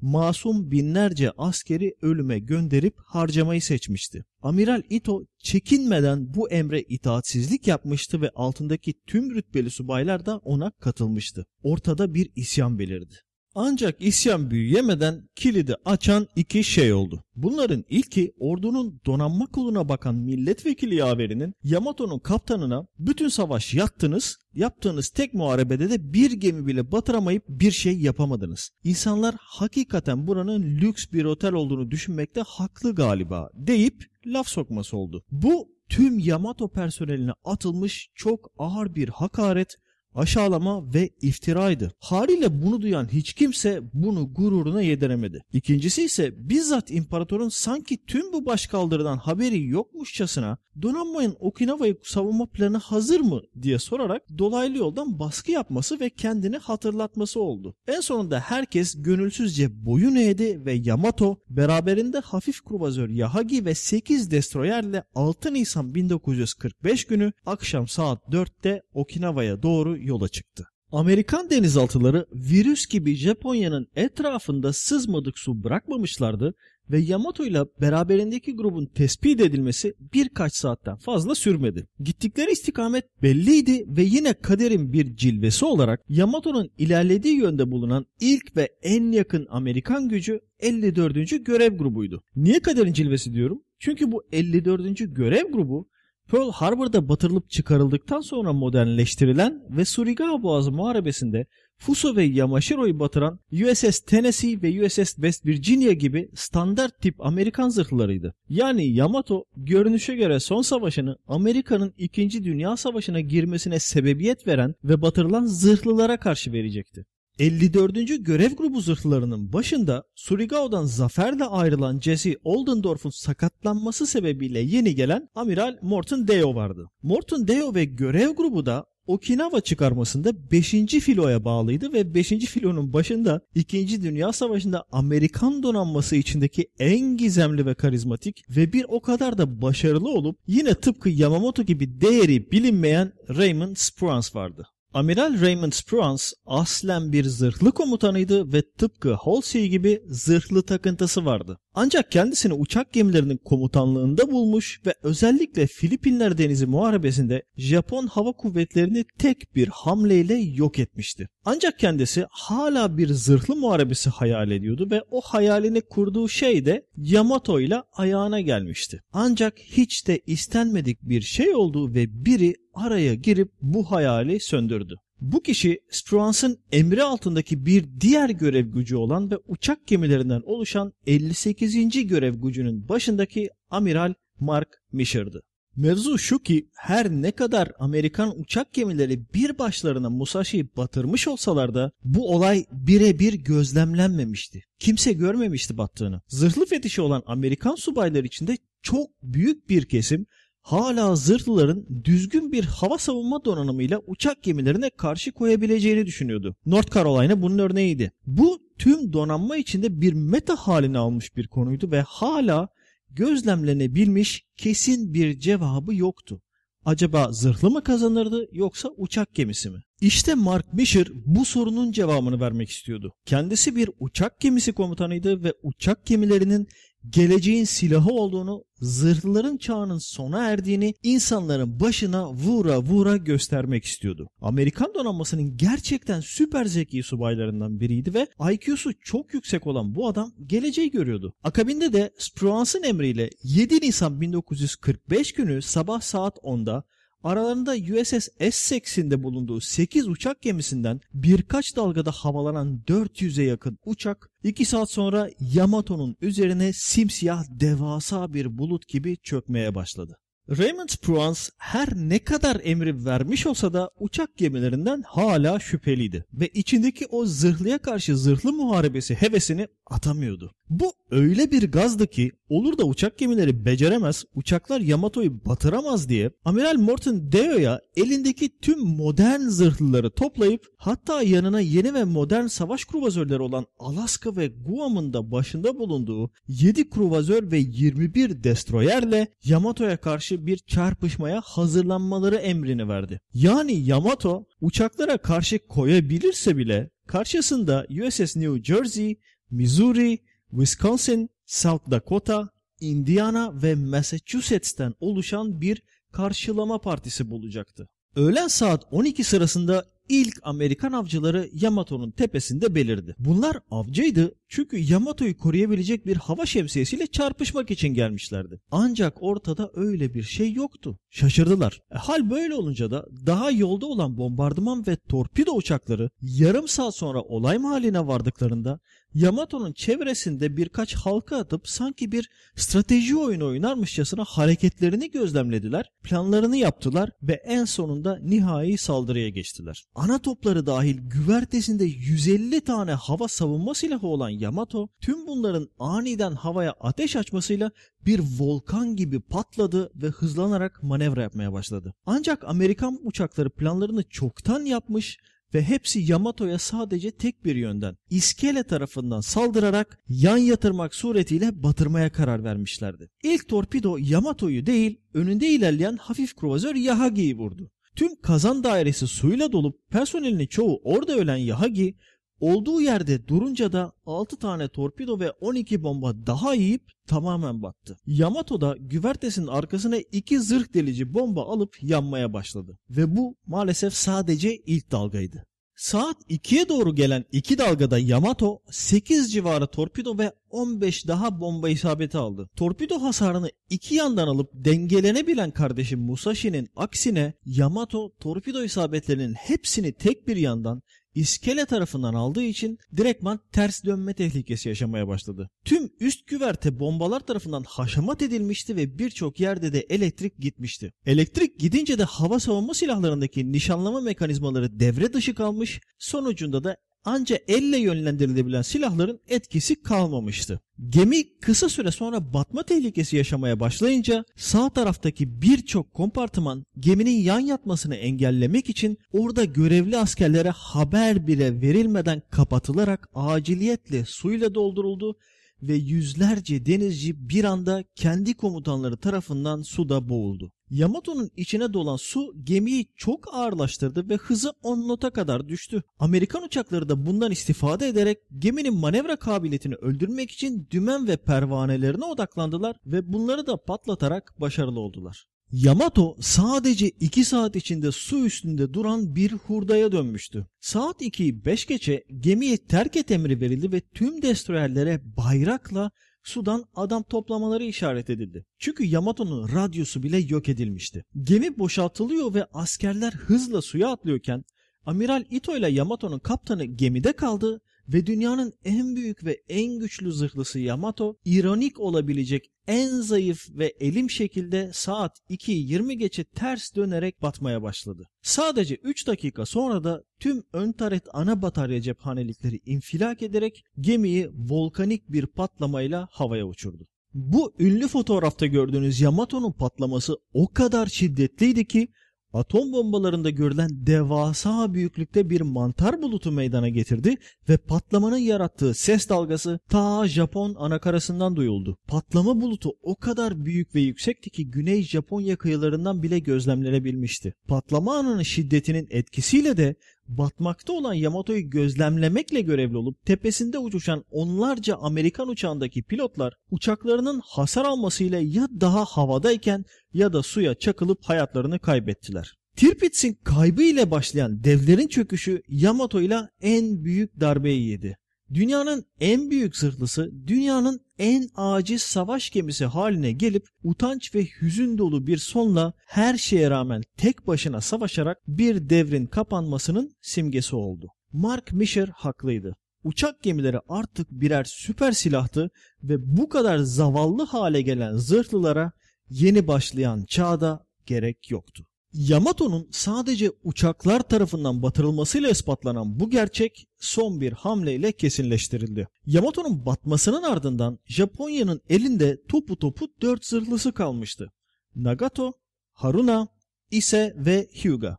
masum binlerce askeri ölüme gönderip harcamayı seçmişti. Amiral Ito çekinmeden bu emre itaatsizlik yapmıştı ve altındaki tüm rütbeli subaylar da ona katılmıştı. Ortada bir isyan belirdi. Ancak isyan büyüyemeden kilidi açan iki şey oldu. Bunların ilki ordunun donanma koluna bakan milletvekili yaverinin Yamato'nun kaptanına bütün savaş yattınız, yaptığınız tek muharebede de bir gemi bile batıramayıp bir şey yapamadınız. İnsanlar hakikaten buranın lüks bir otel olduğunu düşünmekte haklı galiba deyip laf sokması oldu. Bu tüm Yamato personeline atılmış çok ağır bir hakaret aşağılama ve iftiraydı. Haliyle bunu duyan hiç kimse bunu gururuna yediremedi. İkincisi ise bizzat imparatorun sanki tüm bu başkaldırıdan haberi yokmuşçasına donanmayın Okinawa'yı savunma planı hazır mı diye sorarak dolaylı yoldan baskı yapması ve kendini hatırlatması oldu. En sonunda herkes gönülsüzce boyun eğdi ve Yamato beraberinde hafif kruvazör Yahagi ve 8 destroyerle 6 Nisan 1945 günü akşam saat 4'te Okinawa'ya doğru yola çıktı. Amerikan denizaltıları virüs gibi Japonya'nın etrafında sızmadık su bırakmamışlardı ve Yamato ile beraberindeki grubun tespit edilmesi birkaç saatten fazla sürmedi. Gittikleri istikamet belliydi ve yine kaderin bir cilvesi olarak Yamato'nun ilerlediği yönde bulunan ilk ve en yakın Amerikan gücü 54. görev grubuydu. Niye kaderin cilvesi diyorum? Çünkü bu 54. görev grubu Pearl Harbor'da batırılıp çıkarıldıktan sonra modernleştirilen ve Surigao Boğazı Muharebesi'nde Fuso ve Yamashiro'yu batıran USS Tennessee ve USS West Virginia gibi standart tip Amerikan zırhlarıydı. Yani Yamato görünüşe göre son savaşını Amerika'nın 2. Dünya Savaşı'na girmesine sebebiyet veren ve batırılan zırhlılara karşı verecekti. 54. Görev Grubu zırhlarının başında Surigao'dan zaferle ayrılan Jesse Oldendorf'un sakatlanması sebebiyle yeni gelen Amiral Morton Deo vardı. Morton Deo ve görev grubu da Okinawa çıkarmasında 5. filoya bağlıydı ve 5. filonun başında 2. Dünya Savaşı'nda Amerikan donanması içindeki en gizemli ve karizmatik ve bir o kadar da başarılı olup yine tıpkı Yamamoto gibi değeri bilinmeyen Raymond Spruance vardı. Amiral Raymond Spruance aslen bir zırhlı komutanıydı ve tıpkı Halsey gibi zırhlı takıntısı vardı. Ancak kendisini uçak gemilerinin komutanlığında bulmuş ve özellikle Filipinler Denizi Muharebesi'nde Japon Hava Kuvvetleri'ni tek bir hamleyle yok etmişti. Ancak kendisi hala bir zırhlı muharebesi hayal ediyordu ve o hayalini kurduğu şey de Yamato ile ayağına gelmişti. Ancak hiç de istenmedik bir şey oldu ve biri araya girip bu hayali söndürdü. Bu kişi Struans'ın emri altındaki bir diğer görev gücü olan ve uçak gemilerinden oluşan 58. görev gücünün başındaki Amiral Mark Misher'dı. Mevzu şu ki her ne kadar Amerikan uçak gemileri bir başlarına Musashi'yi batırmış olsalar da bu olay birebir gözlemlenmemişti. Kimse görmemişti battığını. Zırhlı fetişi olan Amerikan subayları içinde çok büyük bir kesim hala zırhlıların düzgün bir hava savunma donanımıyla uçak gemilerine karşı koyabileceğini düşünüyordu. North Carolina bunun örneğiydi. Bu tüm donanma içinde bir meta halini almış bir konuydu ve hala gözlemlenebilmiş kesin bir cevabı yoktu. Acaba zırhlı mı kazanırdı yoksa uçak gemisi mi? İşte Mark Misher bu sorunun cevabını vermek istiyordu. Kendisi bir uçak gemisi komutanıydı ve uçak gemilerinin geleceğin silahı olduğunu, zırhların çağının sona erdiğini insanların başına vura vura göstermek istiyordu. Amerikan donanmasının gerçekten süper zeki subaylarından biriydi ve IQ'su çok yüksek olan bu adam geleceği görüyordu. Akabinde de Spruance'ın emriyle 7 Nisan 1945 günü sabah saat 10'da Aralarında USS Essex'in bulunduğu 8 uçak gemisinden birkaç dalgada havalanan 400'e yakın uçak 2 saat sonra Yamato'nun üzerine simsiyah devasa bir bulut gibi çökmeye başladı. Raymond Pruance her ne kadar emri vermiş olsa da uçak gemilerinden hala şüpheliydi ve içindeki o zırhlıya karşı zırhlı muharebesi hevesini atamıyordu. Bu öyle bir gazdı ki olur da uçak gemileri beceremez, uçaklar Yamato'yu batıramaz diye Amiral Morton Deo'ya elindeki tüm modern zırhlıları toplayıp hatta yanına yeni ve modern savaş kruvazörleri olan Alaska ve Guam'ın da başında bulunduğu 7 kruvazör ve 21 destroyerle Yamato'ya karşı bir çarpışmaya hazırlanmaları emrini verdi. Yani Yamato uçaklara karşı koyabilirse bile karşısında USS New Jersey, Missouri, Wisconsin, South Dakota, Indiana ve Massachusetts'ten oluşan bir karşılama partisi bulacaktı. Öğlen saat 12 sırasında ilk Amerikan avcıları Yamato'nun tepesinde belirdi. Bunlar avcıydı çünkü Yamato'yu koruyabilecek bir hava şemsiyesiyle çarpışmak için gelmişlerdi. Ancak ortada öyle bir şey yoktu. Şaşırdılar. E, hal böyle olunca da daha yolda olan bombardıman ve torpido uçakları yarım saat sonra olay mahalline vardıklarında Yamato'nun çevresinde birkaç halka atıp sanki bir strateji oyunu oynarmışçasına hareketlerini gözlemlediler, planlarını yaptılar ve en sonunda nihai saldırıya geçtiler. Ana topları dahil güvertesinde 150 tane hava savunma silahı olan Yamato, tüm bunların aniden havaya ateş açmasıyla bir volkan gibi patladı ve hızlanarak manevra yapmaya başladı. Ancak Amerikan uçakları planlarını çoktan yapmış, ve hepsi Yamato'ya sadece tek bir yönden iskele tarafından saldırarak yan yatırmak suretiyle batırmaya karar vermişlerdi. İlk torpido Yamato'yu değil önünde ilerleyen hafif kruvazör Yahagi'yi vurdu. Tüm kazan dairesi suyla dolup personelinin çoğu orada ölen Yahagi Olduğu yerde durunca da 6 tane torpido ve 12 bomba daha yiyip tamamen battı. Yamato da güvertesinin arkasına 2 zırh delici bomba alıp yanmaya başladı. Ve bu maalesef sadece ilk dalgaydı. Saat 2'ye doğru gelen iki dalgada Yamato 8 civarı torpido ve 15 daha bomba isabeti aldı. Torpido hasarını iki yandan alıp dengelenebilen kardeşi Musashi'nin aksine Yamato torpido isabetlerinin hepsini tek bir yandan iskele tarafından aldığı için direktman ters dönme tehlikesi yaşamaya başladı. Tüm üst güverte bombalar tarafından haşamat edilmişti ve birçok yerde de elektrik gitmişti. Elektrik gidince de hava savunma silahlarındaki nişanlama mekanizmaları devre dışı kalmış sonucunda da ancak elle yönlendirilebilen silahların etkisi kalmamıştı. Gemi kısa süre sonra batma tehlikesi yaşamaya başlayınca sağ taraftaki birçok kompartıman geminin yan yatmasını engellemek için orada görevli askerlere haber bile verilmeden kapatılarak aciliyetle suyla dolduruldu ve yüzlerce denizci bir anda kendi komutanları tarafından suda boğuldu. Yamato'nun içine dolan su gemiyi çok ağırlaştırdı ve hızı 10 nota kadar düştü. Amerikan uçakları da bundan istifade ederek geminin manevra kabiliyetini öldürmek için dümen ve pervanelerine odaklandılar ve bunları da patlatarak başarılı oldular. Yamato sadece 2 saat içinde su üstünde duran bir hurdaya dönmüştü. Saat 2'yi 5 geçe gemiye terk et emri verildi ve tüm destroyerlere bayrakla sudan adam toplamaları işaret edildi. Çünkü Yamato'nun radyosu bile yok edilmişti. Gemi boşaltılıyor ve askerler hızla suya atlıyorken Amiral Ito ile Yamato'nun kaptanı gemide kaldı ve dünyanın en büyük ve en güçlü zırhlısı Yamato ironik olabilecek en zayıf ve elim şekilde saat 2.20 geçe ters dönerek batmaya başladı. Sadece 3 dakika sonra da tüm ön taret ana batarya cephanelikleri infilak ederek gemiyi volkanik bir patlamayla havaya uçurdu. Bu ünlü fotoğrafta gördüğünüz Yamato'nun patlaması o kadar şiddetliydi ki atom bombalarında görülen devasa büyüklükte bir mantar bulutu meydana getirdi ve patlamanın yarattığı ses dalgası ta Japon anakarasından duyuldu. Patlama bulutu o kadar büyük ve yüksekti ki Güney Japonya kıyılarından bile gözlemlenebilmişti. Patlama anının şiddetinin etkisiyle de batmakta olan Yamato'yu gözlemlemekle görevli olup tepesinde uçuşan onlarca Amerikan uçağındaki pilotlar uçaklarının hasar almasıyla ya daha havadayken ya da suya çakılıp hayatlarını kaybettiler. Tirpitz'in kaybı ile başlayan devlerin çöküşü Yamato ile en büyük darbeyi yedi. Dünyanın en büyük zırhlısı, dünyanın en aciz savaş gemisi haline gelip utanç ve hüzün dolu bir sonla her şeye rağmen tek başına savaşarak bir devrin kapanmasının simgesi oldu. Mark Misher haklıydı. Uçak gemileri artık birer süper silahtı ve bu kadar zavallı hale gelen zırhlılara yeni başlayan çağda gerek yoktu. Yamato'nun sadece uçaklar tarafından batırılmasıyla ispatlanan bu gerçek son bir hamleyle kesinleştirildi. Yamato'nun batmasının ardından Japonya'nın elinde topu topu dört zırhlısı kalmıştı. Nagato, Haruna, Ise ve Hyuga.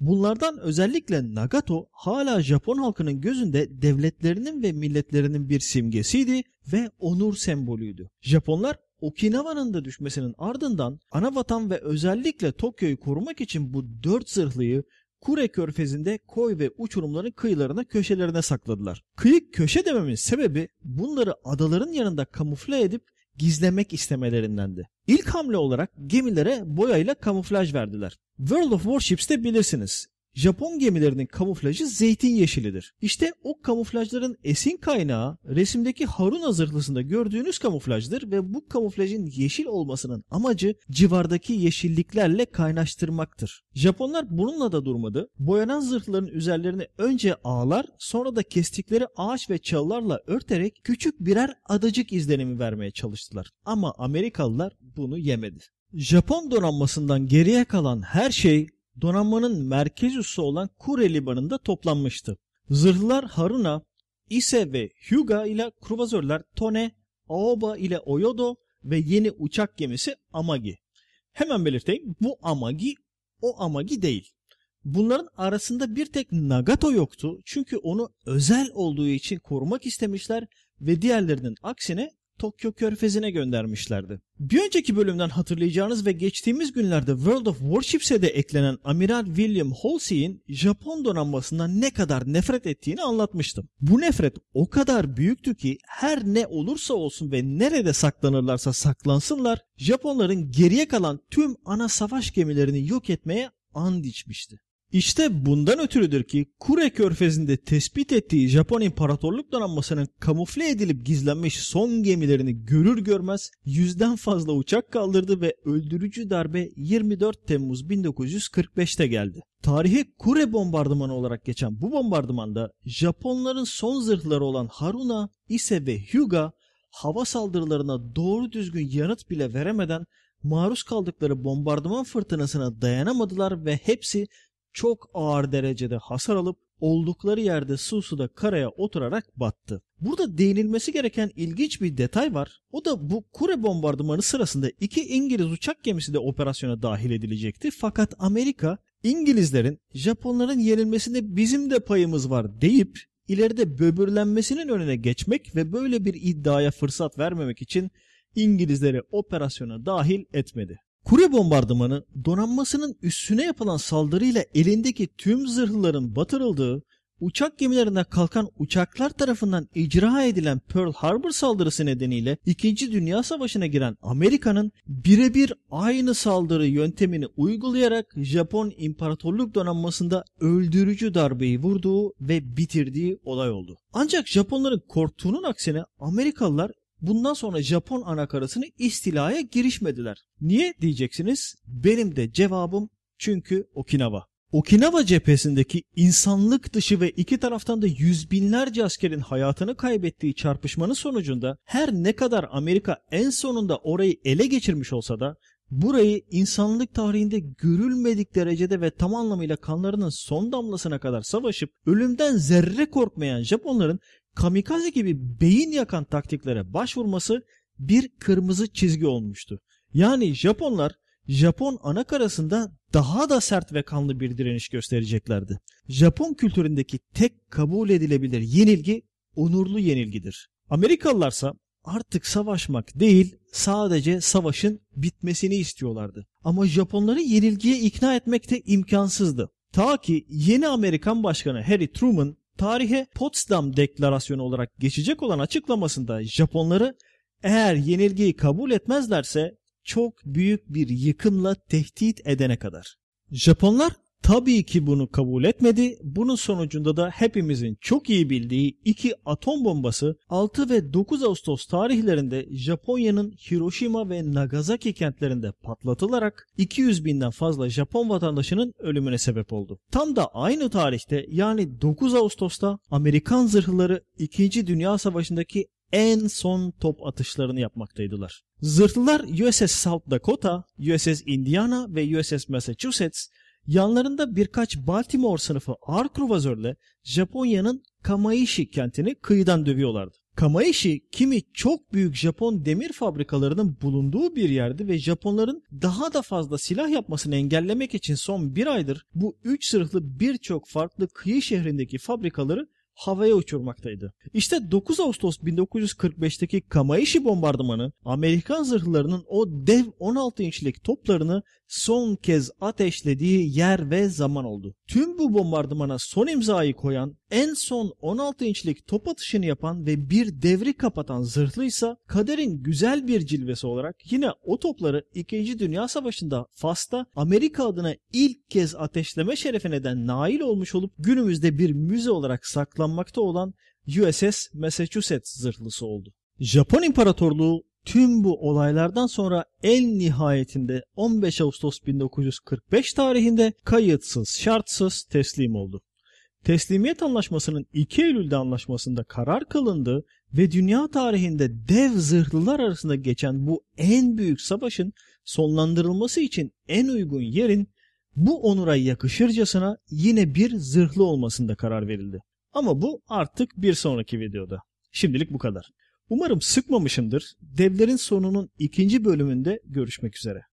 Bunlardan özellikle Nagato hala Japon halkının gözünde devletlerinin ve milletlerinin bir simgesiydi ve onur sembolüydü. Japonlar Okinawa'nın da düşmesinin ardından ana vatan ve özellikle Tokyo'yu korumak için bu dört zırhlıyı Kure körfezinde koy ve uçurumların kıyılarına köşelerine sakladılar. Kıyı köşe dememin sebebi bunları adaların yanında kamufle edip gizlemek istemelerindendi. İlk hamle olarak gemilere boyayla kamuflaj verdiler. World of Warships'te bilirsiniz. Japon gemilerinin kamuflajı zeytin yeşilidir. İşte o kamuflajların esin kaynağı resimdeki Harun zırhlısında gördüğünüz kamuflajdır ve bu kamuflajın yeşil olmasının amacı civardaki yeşilliklerle kaynaştırmaktır. Japonlar bununla da durmadı. Boyanan zırhların üzerlerini önce ağlar sonra da kestikleri ağaç ve çalılarla örterek küçük birer adacık izlenimi vermeye çalıştılar. Ama Amerikalılar bunu yemedi. Japon donanmasından geriye kalan her şey donanmanın merkez üssü olan Kure Libanında toplanmıştı. Zırhlılar Haruna, Ise ve Hyuga ile kruvazörler Tone, Aoba ile Oyodo ve yeni uçak gemisi Amagi. Hemen belirteyim bu Amagi o Amagi değil. Bunların arasında bir tek Nagato yoktu çünkü onu özel olduğu için korumak istemişler ve diğerlerinin aksine Tokyo Körfezi'ne göndermişlerdi. Bir önceki bölümden hatırlayacağınız ve geçtiğimiz günlerde World of Warships'e de eklenen Amiral William Halsey'in Japon donanmasından ne kadar nefret ettiğini anlatmıştım. Bu nefret o kadar büyüktü ki her ne olursa olsun ve nerede saklanırlarsa saklansınlar Japonların geriye kalan tüm ana savaş gemilerini yok etmeye and içmişti. İşte bundan ötürüdür ki Kure Körfezi'nde tespit ettiği Japon İmparatorluk Donanması'nın kamufle edilip gizlenmiş son gemilerini görür görmez yüzden fazla uçak kaldırdı ve öldürücü darbe 24 Temmuz 1945'te geldi. Tarihe Kure bombardımanı olarak geçen bu bombardımanda Japonların son zırhları olan Haruna, Ise ve Hyuga hava saldırılarına doğru düzgün yanıt bile veremeden maruz kaldıkları bombardıman fırtınasına dayanamadılar ve hepsi çok ağır derecede hasar alıp oldukları yerde su Susu'da karaya oturarak battı. Burada değinilmesi gereken ilginç bir detay var. O da bu Kure bombardımanı sırasında iki İngiliz uçak gemisi de operasyona dahil edilecekti. Fakat Amerika İngilizlerin Japonların yenilmesinde bizim de payımız var deyip ileride böbürlenmesinin önüne geçmek ve böyle bir iddiaya fırsat vermemek için İngilizleri operasyona dahil etmedi. Kure bombardımanı donanmasının üstüne yapılan saldırıyla elindeki tüm zırhların batırıldığı, uçak gemilerine kalkan uçaklar tarafından icra edilen Pearl Harbor saldırısı nedeniyle 2. Dünya Savaşı'na giren Amerika'nın birebir aynı saldırı yöntemini uygulayarak Japon İmparatorluk donanmasında öldürücü darbeyi vurduğu ve bitirdiği olay oldu. Ancak Japonların korktuğunun aksine Amerikalılar bundan sonra Japon anakarasını istilaya girişmediler. Niye diyeceksiniz? Benim de cevabım çünkü Okinawa. Okinawa cephesindeki insanlık dışı ve iki taraftan da yüz binlerce askerin hayatını kaybettiği çarpışmanın sonucunda her ne kadar Amerika en sonunda orayı ele geçirmiş olsa da burayı insanlık tarihinde görülmedik derecede ve tam anlamıyla kanlarının son damlasına kadar savaşıp ölümden zerre korkmayan Japonların kamikaze gibi beyin yakan taktiklere başvurması bir kırmızı çizgi olmuştu. Yani Japonlar Japon ana karasında daha da sert ve kanlı bir direniş göstereceklerdi. Japon kültüründeki tek kabul edilebilir yenilgi onurlu yenilgidir. Amerikalılarsa artık savaşmak değil sadece savaşın bitmesini istiyorlardı. Ama Japonları yenilgiye ikna etmek de imkansızdı. Ta ki yeni Amerikan Başkanı Harry Truman Tarihe Potsdam Deklarasyonu olarak geçecek olan açıklamasında Japonları eğer yenilgiyi kabul etmezlerse çok büyük bir yıkımla tehdit edene kadar. Japonlar Tabii ki bunu kabul etmedi. Bunun sonucunda da hepimizin çok iyi bildiği iki atom bombası 6 ve 9 Ağustos tarihlerinde Japonya'nın Hiroşima ve Nagasaki kentlerinde patlatılarak 200 binden fazla Japon vatandaşının ölümüne sebep oldu. Tam da aynı tarihte yani 9 Ağustos'ta Amerikan zırhları 2. Dünya Savaşı'ndaki en son top atışlarını yapmaktaydılar. Zırhlılar USS South Dakota, USS Indiana ve USS Massachusetts Yanlarında birkaç Baltimore sınıfı ağır kruvazörle Japonya'nın Kamaishi kentini kıyıdan dövüyorlardı. Kamaishi kimi çok büyük Japon demir fabrikalarının bulunduğu bir yerdi ve Japonların daha da fazla silah yapmasını engellemek için son bir aydır bu üç sırıklı birçok farklı kıyı şehrindeki fabrikaları havaya uçurmaktaydı. İşte 9 Ağustos 1945'teki Kamaishi bombardımanı Amerikan zırhlarının o dev 16 inçlik toplarını son kez ateşlediği yer ve zaman oldu. Tüm bu bombardımana son imzayı koyan, en son 16 inçlik top atışını yapan ve bir devri kapatan zırhlıysa kaderin güzel bir cilvesi olarak yine o topları 2. Dünya Savaşı'nda Fas'ta Amerika adına ilk kez ateşleme şerefine de nail olmuş olup günümüzde bir müze olarak saklanmakta olan USS Massachusetts zırhlısı oldu. Japon İmparatorluğu Tüm bu olaylardan sonra en nihayetinde 15 Ağustos 1945 tarihinde kayıtsız şartsız teslim oldu. Teslimiyet anlaşmasının 2 Eylül'de anlaşmasında karar kılındı ve dünya tarihinde dev zırhlılar arasında geçen bu en büyük savaşın sonlandırılması için en uygun yerin bu onura yakışırcasına yine bir zırhlı olmasında karar verildi. Ama bu artık bir sonraki videoda. Şimdilik bu kadar. Umarım sıkmamışımdır. Devlerin sonunun ikinci bölümünde görüşmek üzere.